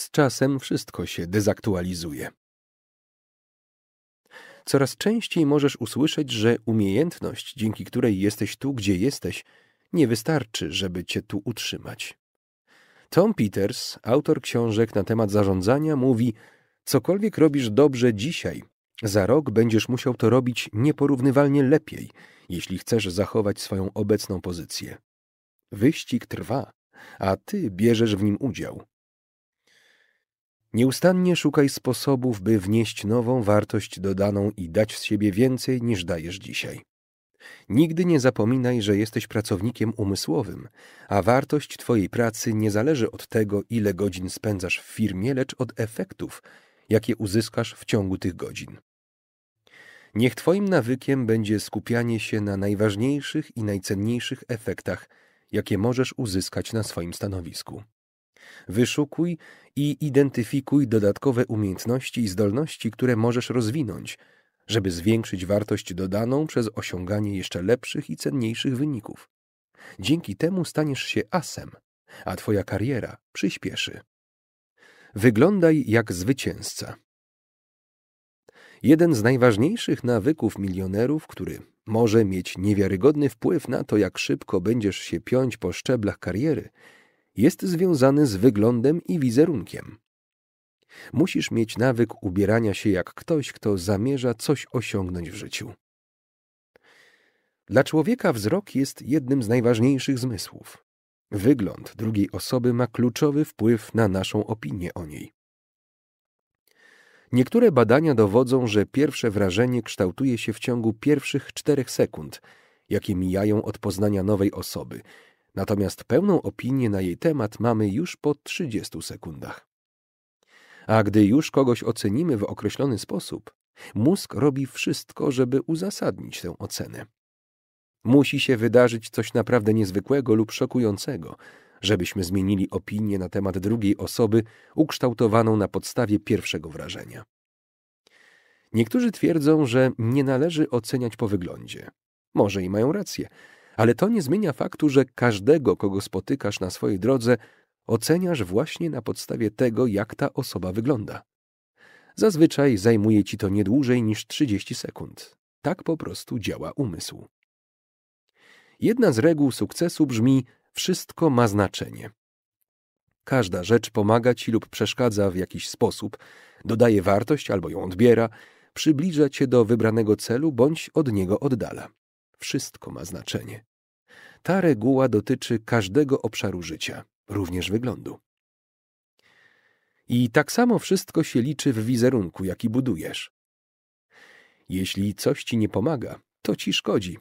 Z czasem wszystko się dezaktualizuje. Coraz częściej możesz usłyszeć, że umiejętność, dzięki której jesteś tu, gdzie jesteś, nie wystarczy, żeby cię tu utrzymać. Tom Peters, autor książek na temat zarządzania, mówi: Cokolwiek robisz dobrze dzisiaj, za rok będziesz musiał to robić nieporównywalnie lepiej, jeśli chcesz zachować swoją obecną pozycję. Wyścig trwa, a ty bierzesz w nim udział. Nieustannie szukaj sposobów, by wnieść nową wartość dodaną i dać z siebie więcej niż dajesz dzisiaj. Nigdy nie zapominaj, że jesteś pracownikiem umysłowym, a wartość Twojej pracy nie zależy od tego, ile godzin spędzasz w firmie, lecz od efektów, jakie uzyskasz w ciągu tych godzin. Niech Twoim nawykiem będzie skupianie się na najważniejszych i najcenniejszych efektach, jakie możesz uzyskać na swoim stanowisku. Wyszukuj i identyfikuj dodatkowe umiejętności i zdolności, które możesz rozwinąć, żeby zwiększyć wartość dodaną przez osiąganie jeszcze lepszych i cenniejszych wyników. Dzięki temu staniesz się asem, a twoja kariera przyspieszy. Wyglądaj jak zwycięzca. Jeden z najważniejszych nawyków milionerów, który może mieć niewiarygodny wpływ na to, jak szybko będziesz się piąć po szczeblach kariery, jest związany z wyglądem i wizerunkiem. Musisz mieć nawyk ubierania się jak ktoś, kto zamierza coś osiągnąć w życiu. Dla człowieka wzrok jest jednym z najważniejszych zmysłów. Wygląd drugiej osoby ma kluczowy wpływ na naszą opinię o niej. Niektóre badania dowodzą, że pierwsze wrażenie kształtuje się w ciągu pierwszych czterech sekund, jakie mijają od poznania nowej osoby, Natomiast pełną opinię na jej temat mamy już po 30 sekundach. A gdy już kogoś ocenimy w określony sposób, mózg robi wszystko, żeby uzasadnić tę ocenę. Musi się wydarzyć coś naprawdę niezwykłego lub szokującego, żebyśmy zmienili opinię na temat drugiej osoby ukształtowaną na podstawie pierwszego wrażenia. Niektórzy twierdzą, że nie należy oceniać po wyglądzie. Może i mają rację, ale to nie zmienia faktu, że każdego, kogo spotykasz na swojej drodze, oceniasz właśnie na podstawie tego, jak ta osoba wygląda. Zazwyczaj zajmuje ci to nie dłużej niż 30 sekund. Tak po prostu działa umysł. Jedna z reguł sukcesu brzmi: wszystko ma znaczenie. Każda rzecz pomaga ci lub przeszkadza w jakiś sposób, dodaje wartość albo ją odbiera, przybliża cię do wybranego celu bądź od niego oddala. Wszystko ma znaczenie. Ta reguła dotyczy każdego obszaru życia, również wyglądu. I tak samo wszystko się liczy w wizerunku, jaki budujesz. Jeśli coś ci nie pomaga, to ci szkodzi.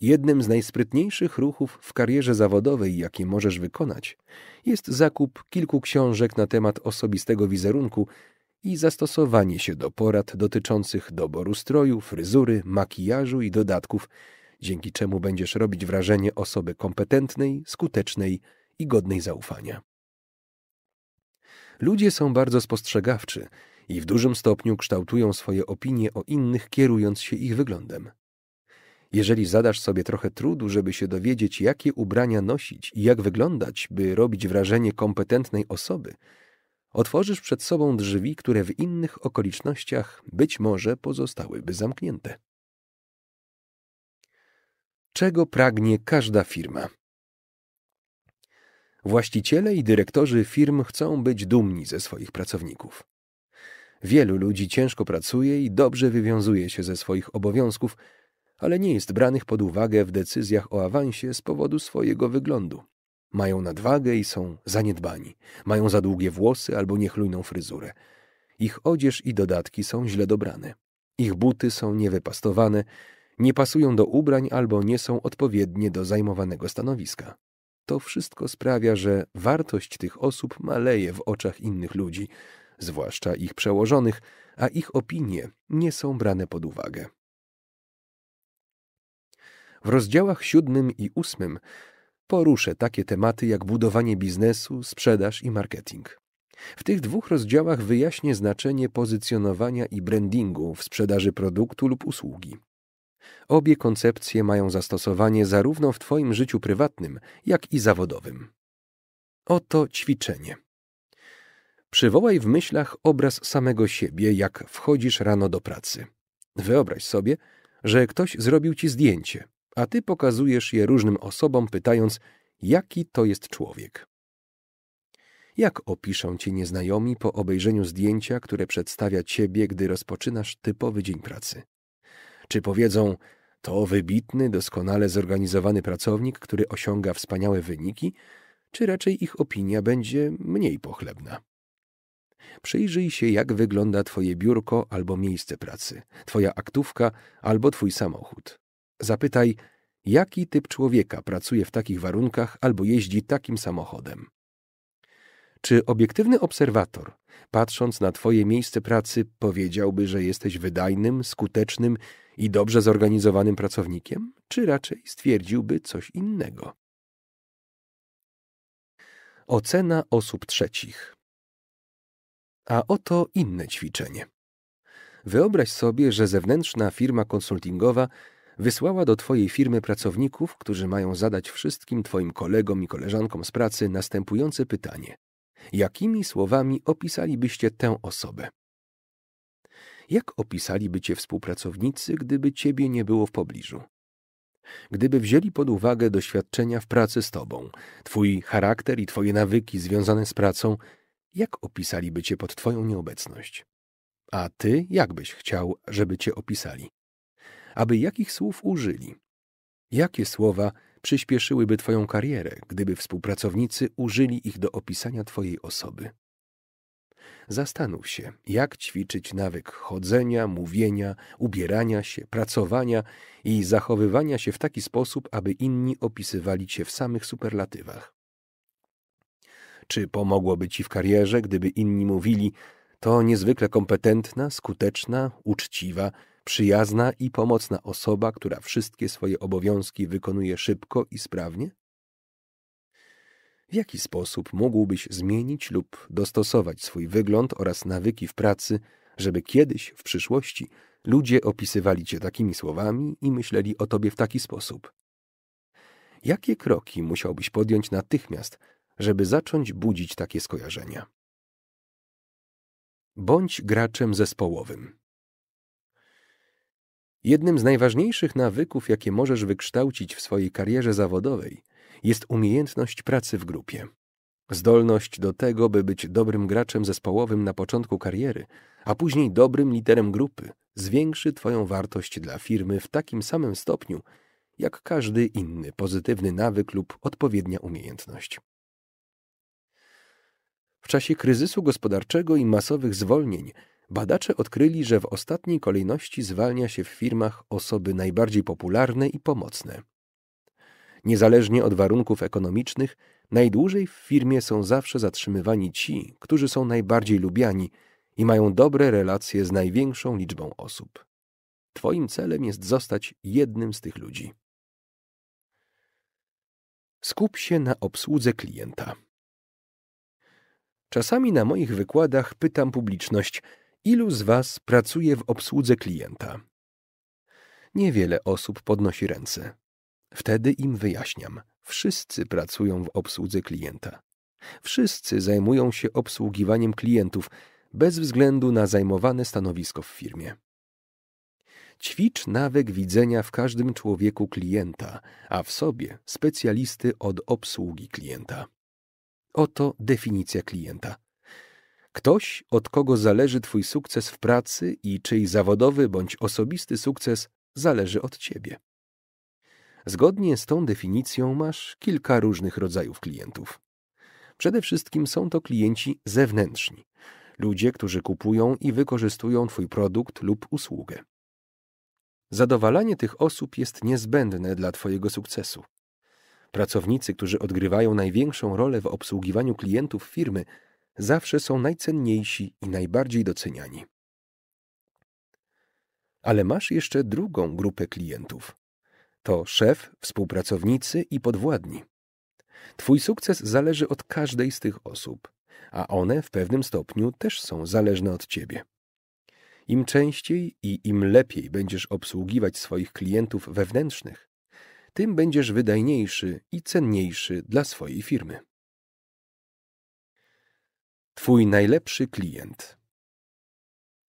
Jednym z najsprytniejszych ruchów w karierze zawodowej, jakie możesz wykonać, jest zakup kilku książek na temat osobistego wizerunku i zastosowanie się do porad dotyczących doboru stroju, fryzury, makijażu i dodatków, dzięki czemu będziesz robić wrażenie osoby kompetentnej, skutecznej i godnej zaufania. Ludzie są bardzo spostrzegawczy i w dużym stopniu kształtują swoje opinie o innych, kierując się ich wyglądem. Jeżeli zadasz sobie trochę trudu, żeby się dowiedzieć, jakie ubrania nosić i jak wyglądać, by robić wrażenie kompetentnej osoby, otworzysz przed sobą drzwi, które w innych okolicznościach być może pozostałyby zamknięte czego pragnie każda firma. Właściciele i dyrektorzy firm chcą być dumni ze swoich pracowników. Wielu ludzi ciężko pracuje i dobrze wywiązuje się ze swoich obowiązków, ale nie jest branych pod uwagę w decyzjach o awansie z powodu swojego wyglądu. Mają nadwagę i są zaniedbani, mają za długie włosy albo niechlujną fryzurę. Ich odzież i dodatki są źle dobrane. Ich buty są niewypastowane, nie pasują do ubrań albo nie są odpowiednie do zajmowanego stanowiska. To wszystko sprawia, że wartość tych osób maleje w oczach innych ludzi, zwłaszcza ich przełożonych, a ich opinie nie są brane pod uwagę. W rozdziałach siódmym i ósmym poruszę takie tematy jak budowanie biznesu, sprzedaż i marketing. W tych dwóch rozdziałach wyjaśnię znaczenie pozycjonowania i brandingu w sprzedaży produktu lub usługi. Obie koncepcje mają zastosowanie zarówno w Twoim życiu prywatnym, jak i zawodowym. Oto ćwiczenie. Przywołaj w myślach obraz samego siebie, jak wchodzisz rano do pracy. Wyobraź sobie, że ktoś zrobił ci zdjęcie, a ty pokazujesz je różnym osobom, pytając, jaki to jest człowiek. Jak opiszą cię nieznajomi po obejrzeniu zdjęcia, które przedstawia ciebie, gdy rozpoczynasz typowy dzień pracy? Czy powiedzą, to wybitny, doskonale zorganizowany pracownik, który osiąga wspaniałe wyniki, czy raczej ich opinia będzie mniej pochlebna? Przyjrzyj się, jak wygląda Twoje biurko albo miejsce pracy, Twoja aktówka albo Twój samochód. Zapytaj, jaki typ człowieka pracuje w takich warunkach albo jeździ takim samochodem. Czy obiektywny obserwator, patrząc na Twoje miejsce pracy, powiedziałby, że jesteś wydajnym, skutecznym i dobrze zorganizowanym pracownikiem, czy raczej stwierdziłby coś innego? Ocena osób trzecich. A oto inne ćwiczenie. Wyobraź sobie, że zewnętrzna firma konsultingowa wysłała do Twojej firmy pracowników, którzy mają zadać wszystkim Twoim kolegom i koleżankom z pracy następujące pytanie: Jakimi słowami opisalibyście tę osobę? Jak opisaliby cię współpracownicy, gdyby ciebie nie było w pobliżu? Gdyby wzięli pod uwagę doświadczenia w pracy z tobą, twój charakter i twoje nawyki związane z pracą, jak opisaliby cię pod twoją nieobecność? A ty jak byś chciał, żeby cię opisali? Aby jakich słów użyli? Jakie słowa przyspieszyłyby twoją karierę, gdyby współpracownicy użyli ich do opisania twojej osoby? Zastanów się, jak ćwiczyć nawyk chodzenia, mówienia, ubierania się, pracowania i zachowywania się w taki sposób, aby inni opisywali cię w samych superlatywach. Czy pomogłoby ci w karierze, gdyby inni mówili: To niezwykle kompetentna, skuteczna, uczciwa, przyjazna i pomocna osoba, która wszystkie swoje obowiązki wykonuje szybko i sprawnie? w jaki sposób mógłbyś zmienić lub dostosować swój wygląd oraz nawyki w pracy, żeby kiedyś w przyszłości ludzie opisywali cię takimi słowami i myśleli o tobie w taki sposób. Jakie kroki musiałbyś podjąć natychmiast, żeby zacząć budzić takie skojarzenia? Bądź graczem zespołowym. Jednym z najważniejszych nawyków, jakie możesz wykształcić w swojej karierze zawodowej, jest umiejętność pracy w grupie. Zdolność do tego, by być dobrym graczem zespołowym na początku kariery, a później dobrym liderem grupy, zwiększy Twoją wartość dla firmy w takim samym stopniu, jak każdy inny pozytywny nawyk lub odpowiednia umiejętność. W czasie kryzysu gospodarczego i masowych zwolnień badacze odkryli, że w ostatniej kolejności zwalnia się w firmach osoby najbardziej popularne i pomocne. Niezależnie od warunków ekonomicznych, najdłużej w firmie są zawsze zatrzymywani ci, którzy są najbardziej lubiani i mają dobre relacje z największą liczbą osób. Twoim celem jest zostać jednym z tych ludzi. Skup się na obsłudze klienta. Czasami na moich wykładach pytam publiczność, ilu z Was pracuje w obsłudze klienta? Niewiele osób podnosi ręce. Wtedy im wyjaśniam. Wszyscy pracują w obsłudze klienta. Wszyscy zajmują się obsługiwaniem klientów bez względu na zajmowane stanowisko w firmie. Ćwicz nawyk widzenia w każdym człowieku klienta, a w sobie specjalisty od obsługi klienta. Oto definicja klienta. Ktoś, od kogo zależy Twój sukces w pracy i czyj zawodowy bądź osobisty sukces zależy od Ciebie. Zgodnie z tą definicją masz kilka różnych rodzajów klientów. Przede wszystkim są to klienci zewnętrzni, ludzie, którzy kupują i wykorzystują Twój produkt lub usługę. Zadowalanie tych osób jest niezbędne dla Twojego sukcesu. Pracownicy, którzy odgrywają największą rolę w obsługiwaniu klientów firmy, zawsze są najcenniejsi i najbardziej doceniani. Ale masz jeszcze drugą grupę klientów to szef, współpracownicy i podwładni. Twój sukces zależy od każdej z tych osób, a one w pewnym stopniu też są zależne od ciebie. Im częściej i im lepiej będziesz obsługiwać swoich klientów wewnętrznych, tym będziesz wydajniejszy i cenniejszy dla swojej firmy. Twój najlepszy klient.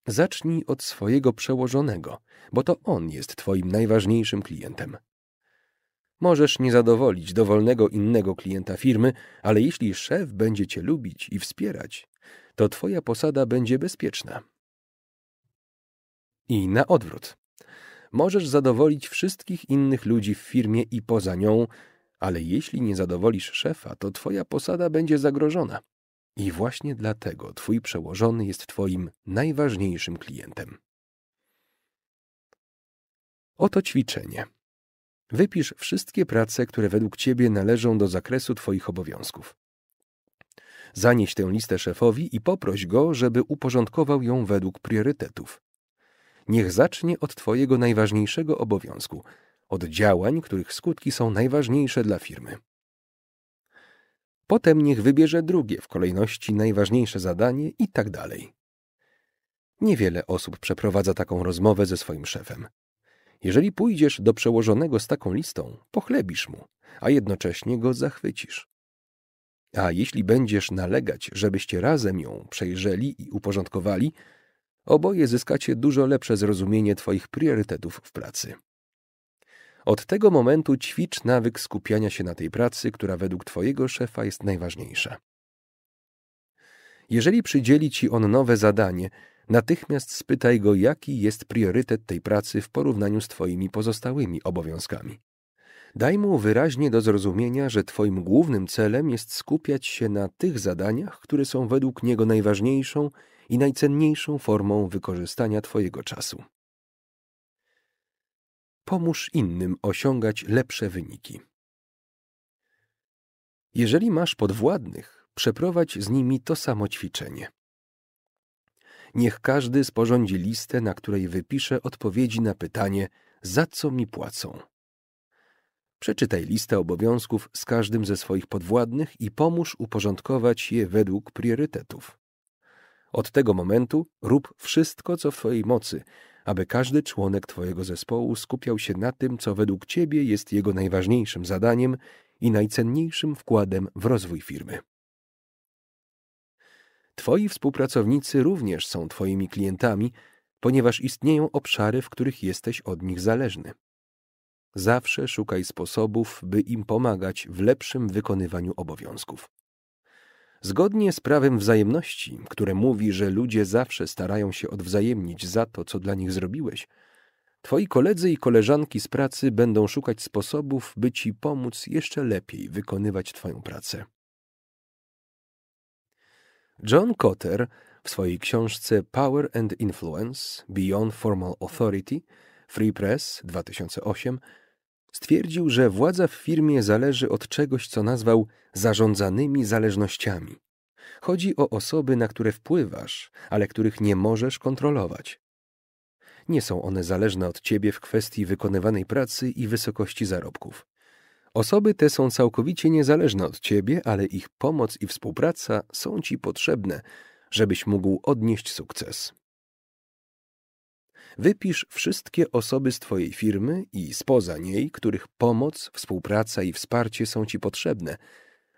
Zacznij od swojego przełożonego, bo to on jest twoim najważniejszym klientem. Możesz nie zadowolić dowolnego innego klienta firmy, ale jeśli szef będzie cię lubić i wspierać, to twoja posada będzie bezpieczna. I na odwrót. Możesz zadowolić wszystkich innych ludzi w firmie i poza nią, ale jeśli nie zadowolisz szefa, to twoja posada będzie zagrożona. I właśnie dlatego twój przełożony jest twoim najważniejszym klientem. Oto ćwiczenie. Wypisz wszystkie prace, które według ciebie należą do zakresu twoich obowiązków. Zanieś tę listę szefowi i poproś go, żeby uporządkował ją według priorytetów. Niech zacznie od twojego najważniejszego obowiązku, od działań, których skutki są najważniejsze dla firmy. Potem niech wybierze drugie w kolejności najważniejsze zadanie i tak dalej. Niewiele osób przeprowadza taką rozmowę ze swoim szefem. Jeżeli pójdziesz do przełożonego z taką listą, pochlebisz mu, a jednocześnie go zachwycisz. A jeśli będziesz nalegać, żebyście razem ją przejrzeli i uporządkowali, oboje zyskacie dużo lepsze zrozumienie Twoich priorytetów w pracy. Od tego momentu ćwicz nawyk skupiania się na tej pracy, która według Twojego szefa jest najważniejsza. Jeżeli przydzieli Ci on nowe zadanie, natychmiast spytaj go, jaki jest priorytet tej pracy w porównaniu z Twoimi pozostałymi obowiązkami. Daj mu wyraźnie do zrozumienia, że Twoim głównym celem jest skupiać się na tych zadaniach, które są według niego najważniejszą i najcenniejszą formą wykorzystania Twojego czasu pomóż innym osiągać lepsze wyniki. Jeżeli masz podwładnych, przeprowadź z nimi to samo ćwiczenie. Niech każdy sporządzi listę, na której wypisze odpowiedzi na pytanie, za co mi płacą. Przeczytaj listę obowiązków z każdym ze swoich podwładnych i pomóż uporządkować je według priorytetów. Od tego momentu rób wszystko, co w Twojej mocy, aby każdy członek Twojego zespołu skupiał się na tym, co według Ciebie jest jego najważniejszym zadaniem i najcenniejszym wkładem w rozwój firmy. Twoi współpracownicy również są Twoimi klientami, ponieważ istnieją obszary, w których jesteś od nich zależny. Zawsze szukaj sposobów, by im pomagać w lepszym wykonywaniu obowiązków. Zgodnie z prawem wzajemności, które mówi, że ludzie zawsze starają się odwzajemnić za to, co dla nich zrobiłeś, twoi koledzy i koleżanki z pracy będą szukać sposobów, by ci pomóc jeszcze lepiej wykonywać twoją pracę. John Cotter w swojej książce Power and Influence Beyond Formal Authority Free Press 2008 Stwierdził, że władza w firmie zależy od czegoś, co nazwał zarządzanymi zależnościami. Chodzi o osoby, na które wpływasz, ale których nie możesz kontrolować. Nie są one zależne od ciebie w kwestii wykonywanej pracy i wysokości zarobków. Osoby te są całkowicie niezależne od ciebie, ale ich pomoc i współpraca są ci potrzebne, żebyś mógł odnieść sukces. Wypisz wszystkie osoby z Twojej firmy i spoza niej, których pomoc, współpraca i wsparcie są Ci potrzebne,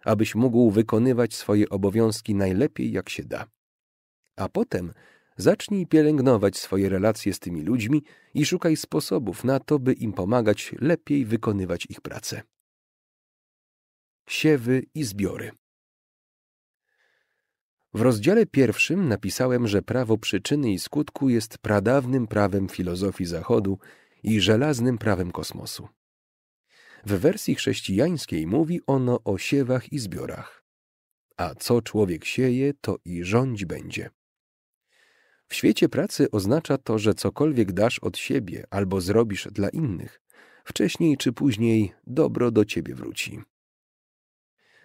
abyś mógł wykonywać swoje obowiązki najlepiej jak się da. A potem zacznij pielęgnować swoje relacje z tymi ludźmi i szukaj sposobów na to, by im pomagać lepiej wykonywać ich pracę. Siewy i zbiory. W rozdziale pierwszym napisałem, że prawo przyczyny i skutku jest pradawnym prawem filozofii Zachodu i żelaznym prawem kosmosu. W wersji chrześcijańskiej mówi ono o siewach i zbiorach. A co człowiek sieje, to i rządź będzie. W świecie pracy oznacza to, że cokolwiek dasz od siebie albo zrobisz dla innych, wcześniej czy później dobro do ciebie wróci.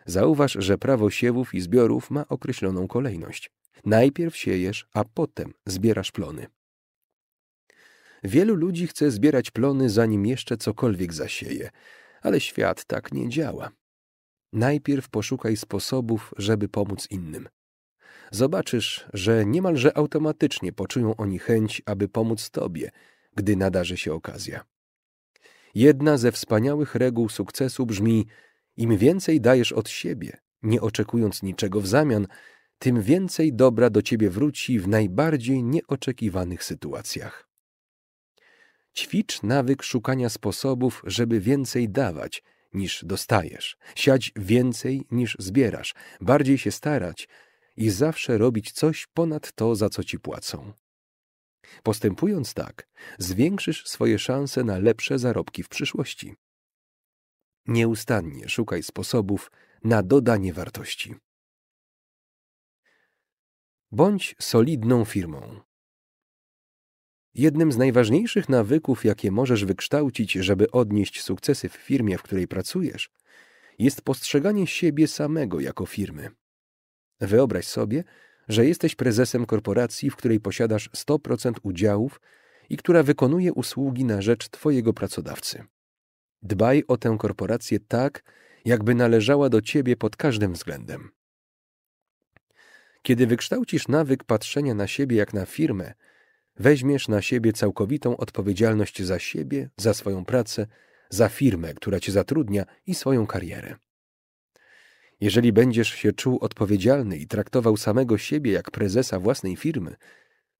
Zauważ, że prawo siewów i zbiorów ma określoną kolejność. Najpierw siejesz, a potem zbierasz plony. Wielu ludzi chce zbierać plony, zanim jeszcze cokolwiek zasieje, ale świat tak nie działa. Najpierw poszukaj sposobów, żeby pomóc innym. Zobaczysz, że niemalże automatycznie poczują oni chęć, aby pomóc Tobie, gdy nadarzy się okazja. Jedna ze wspaniałych reguł sukcesu brzmi: im więcej dajesz od siebie, nie oczekując niczego w zamian, tym więcej dobra do ciebie wróci w najbardziej nieoczekiwanych sytuacjach. Ćwicz nawyk szukania sposobów, żeby więcej dawać niż dostajesz, siać więcej niż zbierasz, bardziej się starać i zawsze robić coś ponad to, za co ci płacą. Postępując tak, zwiększysz swoje szanse na lepsze zarobki w przyszłości. Nieustannie szukaj sposobów na dodanie wartości. Bądź solidną firmą. Jednym z najważniejszych nawyków, jakie możesz wykształcić, żeby odnieść sukcesy w firmie, w której pracujesz, jest postrzeganie siebie samego jako firmy. Wyobraź sobie, że jesteś prezesem korporacji, w której posiadasz 100% udziałów i która wykonuje usługi na rzecz Twojego pracodawcy. Dbaj o tę korporację tak, jakby należała do ciebie pod każdym względem. Kiedy wykształcisz nawyk patrzenia na siebie jak na firmę, weźmiesz na siebie całkowitą odpowiedzialność za siebie, za swoją pracę, za firmę, która cię zatrudnia i swoją karierę. Jeżeli będziesz się czuł odpowiedzialny i traktował samego siebie jak prezesa własnej firmy,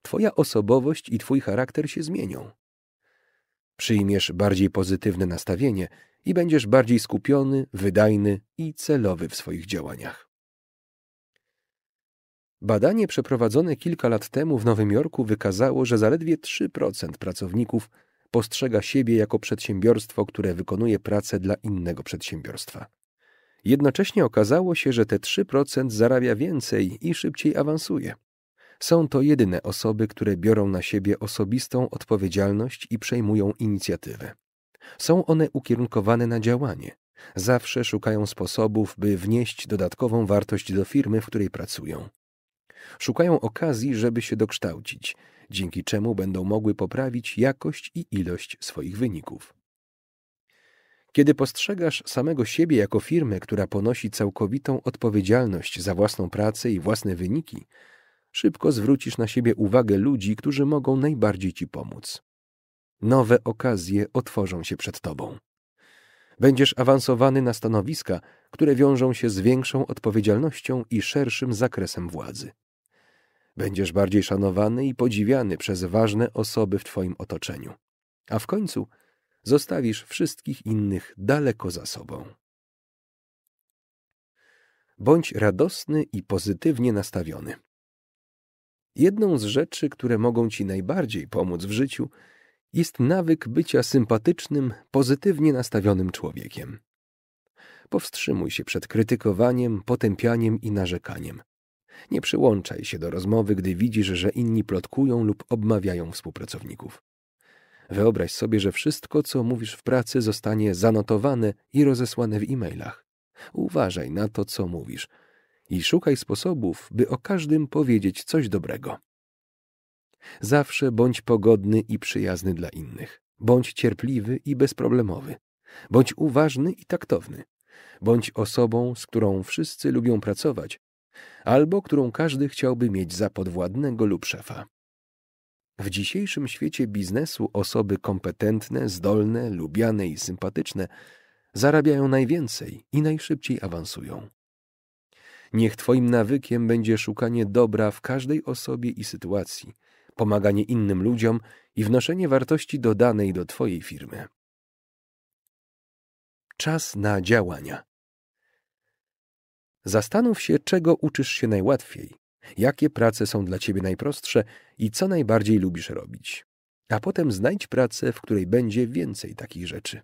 twoja osobowość i twój charakter się zmienią przyjmiesz bardziej pozytywne nastawienie i będziesz bardziej skupiony, wydajny i celowy w swoich działaniach. Badanie przeprowadzone kilka lat temu w Nowym Jorku wykazało, że zaledwie 3% pracowników postrzega siebie jako przedsiębiorstwo, które wykonuje pracę dla innego przedsiębiorstwa. Jednocześnie okazało się, że te 3% zarabia więcej i szybciej awansuje. Są to jedyne osoby, które biorą na siebie osobistą odpowiedzialność i przejmują inicjatywę. Są one ukierunkowane na działanie. Zawsze szukają sposobów, by wnieść dodatkową wartość do firmy, w której pracują. Szukają okazji, żeby się dokształcić, dzięki czemu będą mogły poprawić jakość i ilość swoich wyników. Kiedy postrzegasz samego siebie jako firmę, która ponosi całkowitą odpowiedzialność za własną pracę i własne wyniki, szybko zwrócisz na siebie uwagę ludzi, którzy mogą najbardziej ci pomóc. Nowe okazje otworzą się przed tobą. Będziesz awansowany na stanowiska, które wiążą się z większą odpowiedzialnością i szerszym zakresem władzy. Będziesz bardziej szanowany i podziwiany przez ważne osoby w twoim otoczeniu. A w końcu zostawisz wszystkich innych daleko za sobą. Bądź radosny i pozytywnie nastawiony. Jedną z rzeczy, które mogą ci najbardziej pomóc w życiu, jest nawyk bycia sympatycznym, pozytywnie nastawionym człowiekiem. Powstrzymuj się przed krytykowaniem, potępianiem i narzekaniem. Nie przyłączaj się do rozmowy, gdy widzisz, że inni plotkują lub obmawiają współpracowników. Wyobraź sobie, że wszystko, co mówisz w pracy, zostanie zanotowane i rozesłane w e-mailach. Uważaj na to, co mówisz – i szukaj sposobów, by o każdym powiedzieć coś dobrego. Zawsze bądź pogodny i przyjazny dla innych. Bądź cierpliwy i bezproblemowy. Bądź uważny i taktowny. Bądź osobą, z którą wszyscy lubią pracować, albo którą każdy chciałby mieć za podwładnego lub szefa. W dzisiejszym świecie biznesu osoby kompetentne, zdolne, lubiane i sympatyczne zarabiają najwięcej i najszybciej awansują. Niech Twoim nawykiem będzie szukanie dobra w każdej osobie i sytuacji, pomaganie innym ludziom i wnoszenie wartości dodanej do Twojej firmy. Czas na działania. Zastanów się, czego uczysz się najłatwiej, jakie prace są dla Ciebie najprostsze i co najbardziej lubisz robić. A potem znajdź pracę, w której będzie więcej takich rzeczy.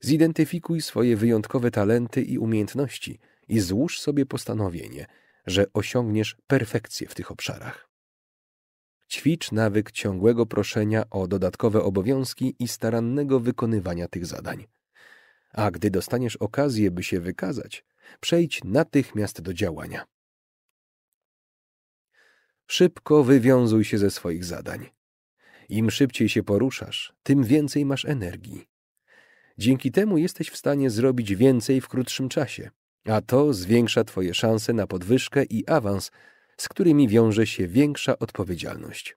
Zidentyfikuj swoje wyjątkowe talenty i umiejętności – i złóż sobie postanowienie, że osiągniesz perfekcję w tych obszarach. Ćwicz nawyk ciągłego proszenia o dodatkowe obowiązki i starannego wykonywania tych zadań. A gdy dostaniesz okazję, by się wykazać, przejdź natychmiast do działania. Szybko wywiązuj się ze swoich zadań. Im szybciej się poruszasz, tym więcej masz energii. Dzięki temu jesteś w stanie zrobić więcej w krótszym czasie, a to zwiększa Twoje szanse na podwyżkę i awans, z którymi wiąże się większa odpowiedzialność.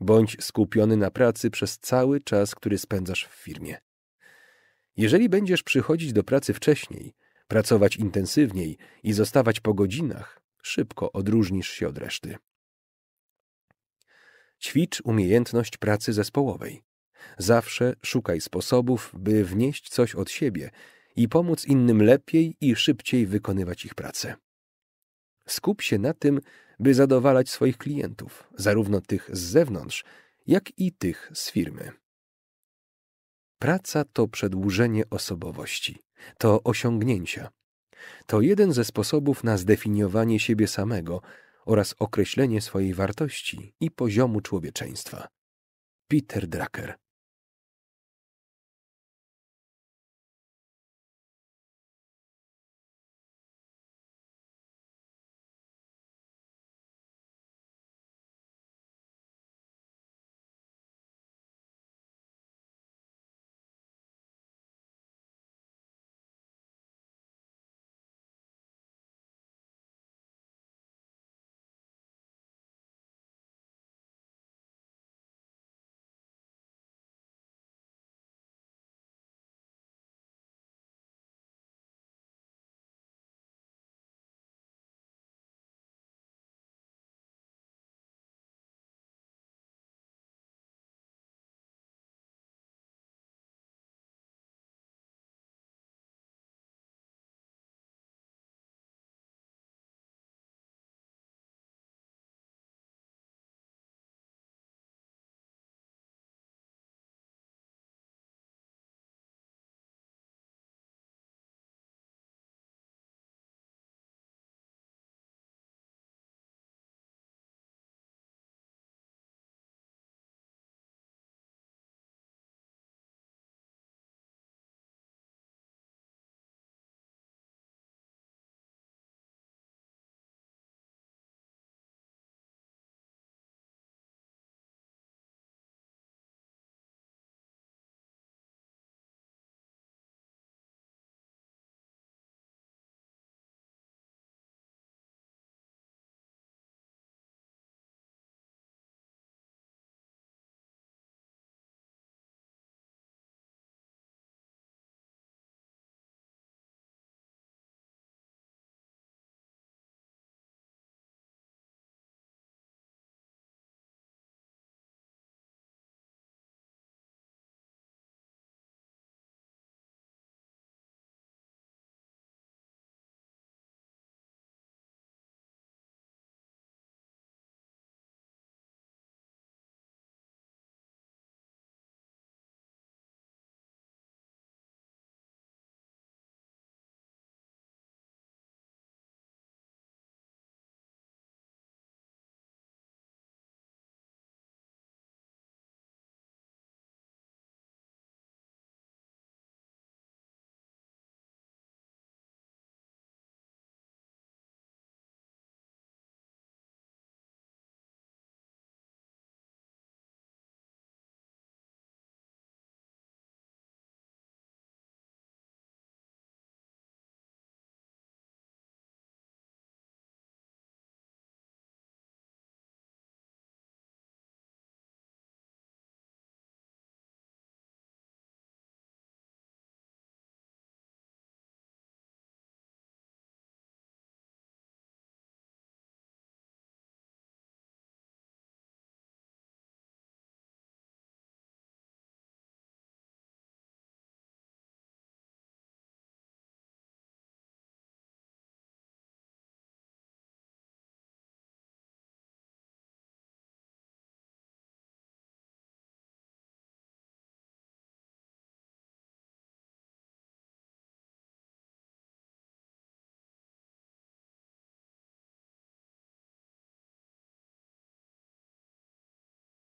Bądź skupiony na pracy przez cały czas, który spędzasz w firmie. Jeżeli będziesz przychodzić do pracy wcześniej, pracować intensywniej i zostawać po godzinach, szybko odróżnisz się od reszty. Ćwicz umiejętność pracy zespołowej. Zawsze szukaj sposobów, by wnieść coś od siebie i pomóc innym lepiej i szybciej wykonywać ich pracę. Skup się na tym, by zadowalać swoich klientów, zarówno tych z zewnątrz, jak i tych z firmy. Praca to przedłużenie osobowości, to osiągnięcia. To jeden ze sposobów na zdefiniowanie siebie samego oraz określenie swojej wartości i poziomu człowieczeństwa. Peter Drucker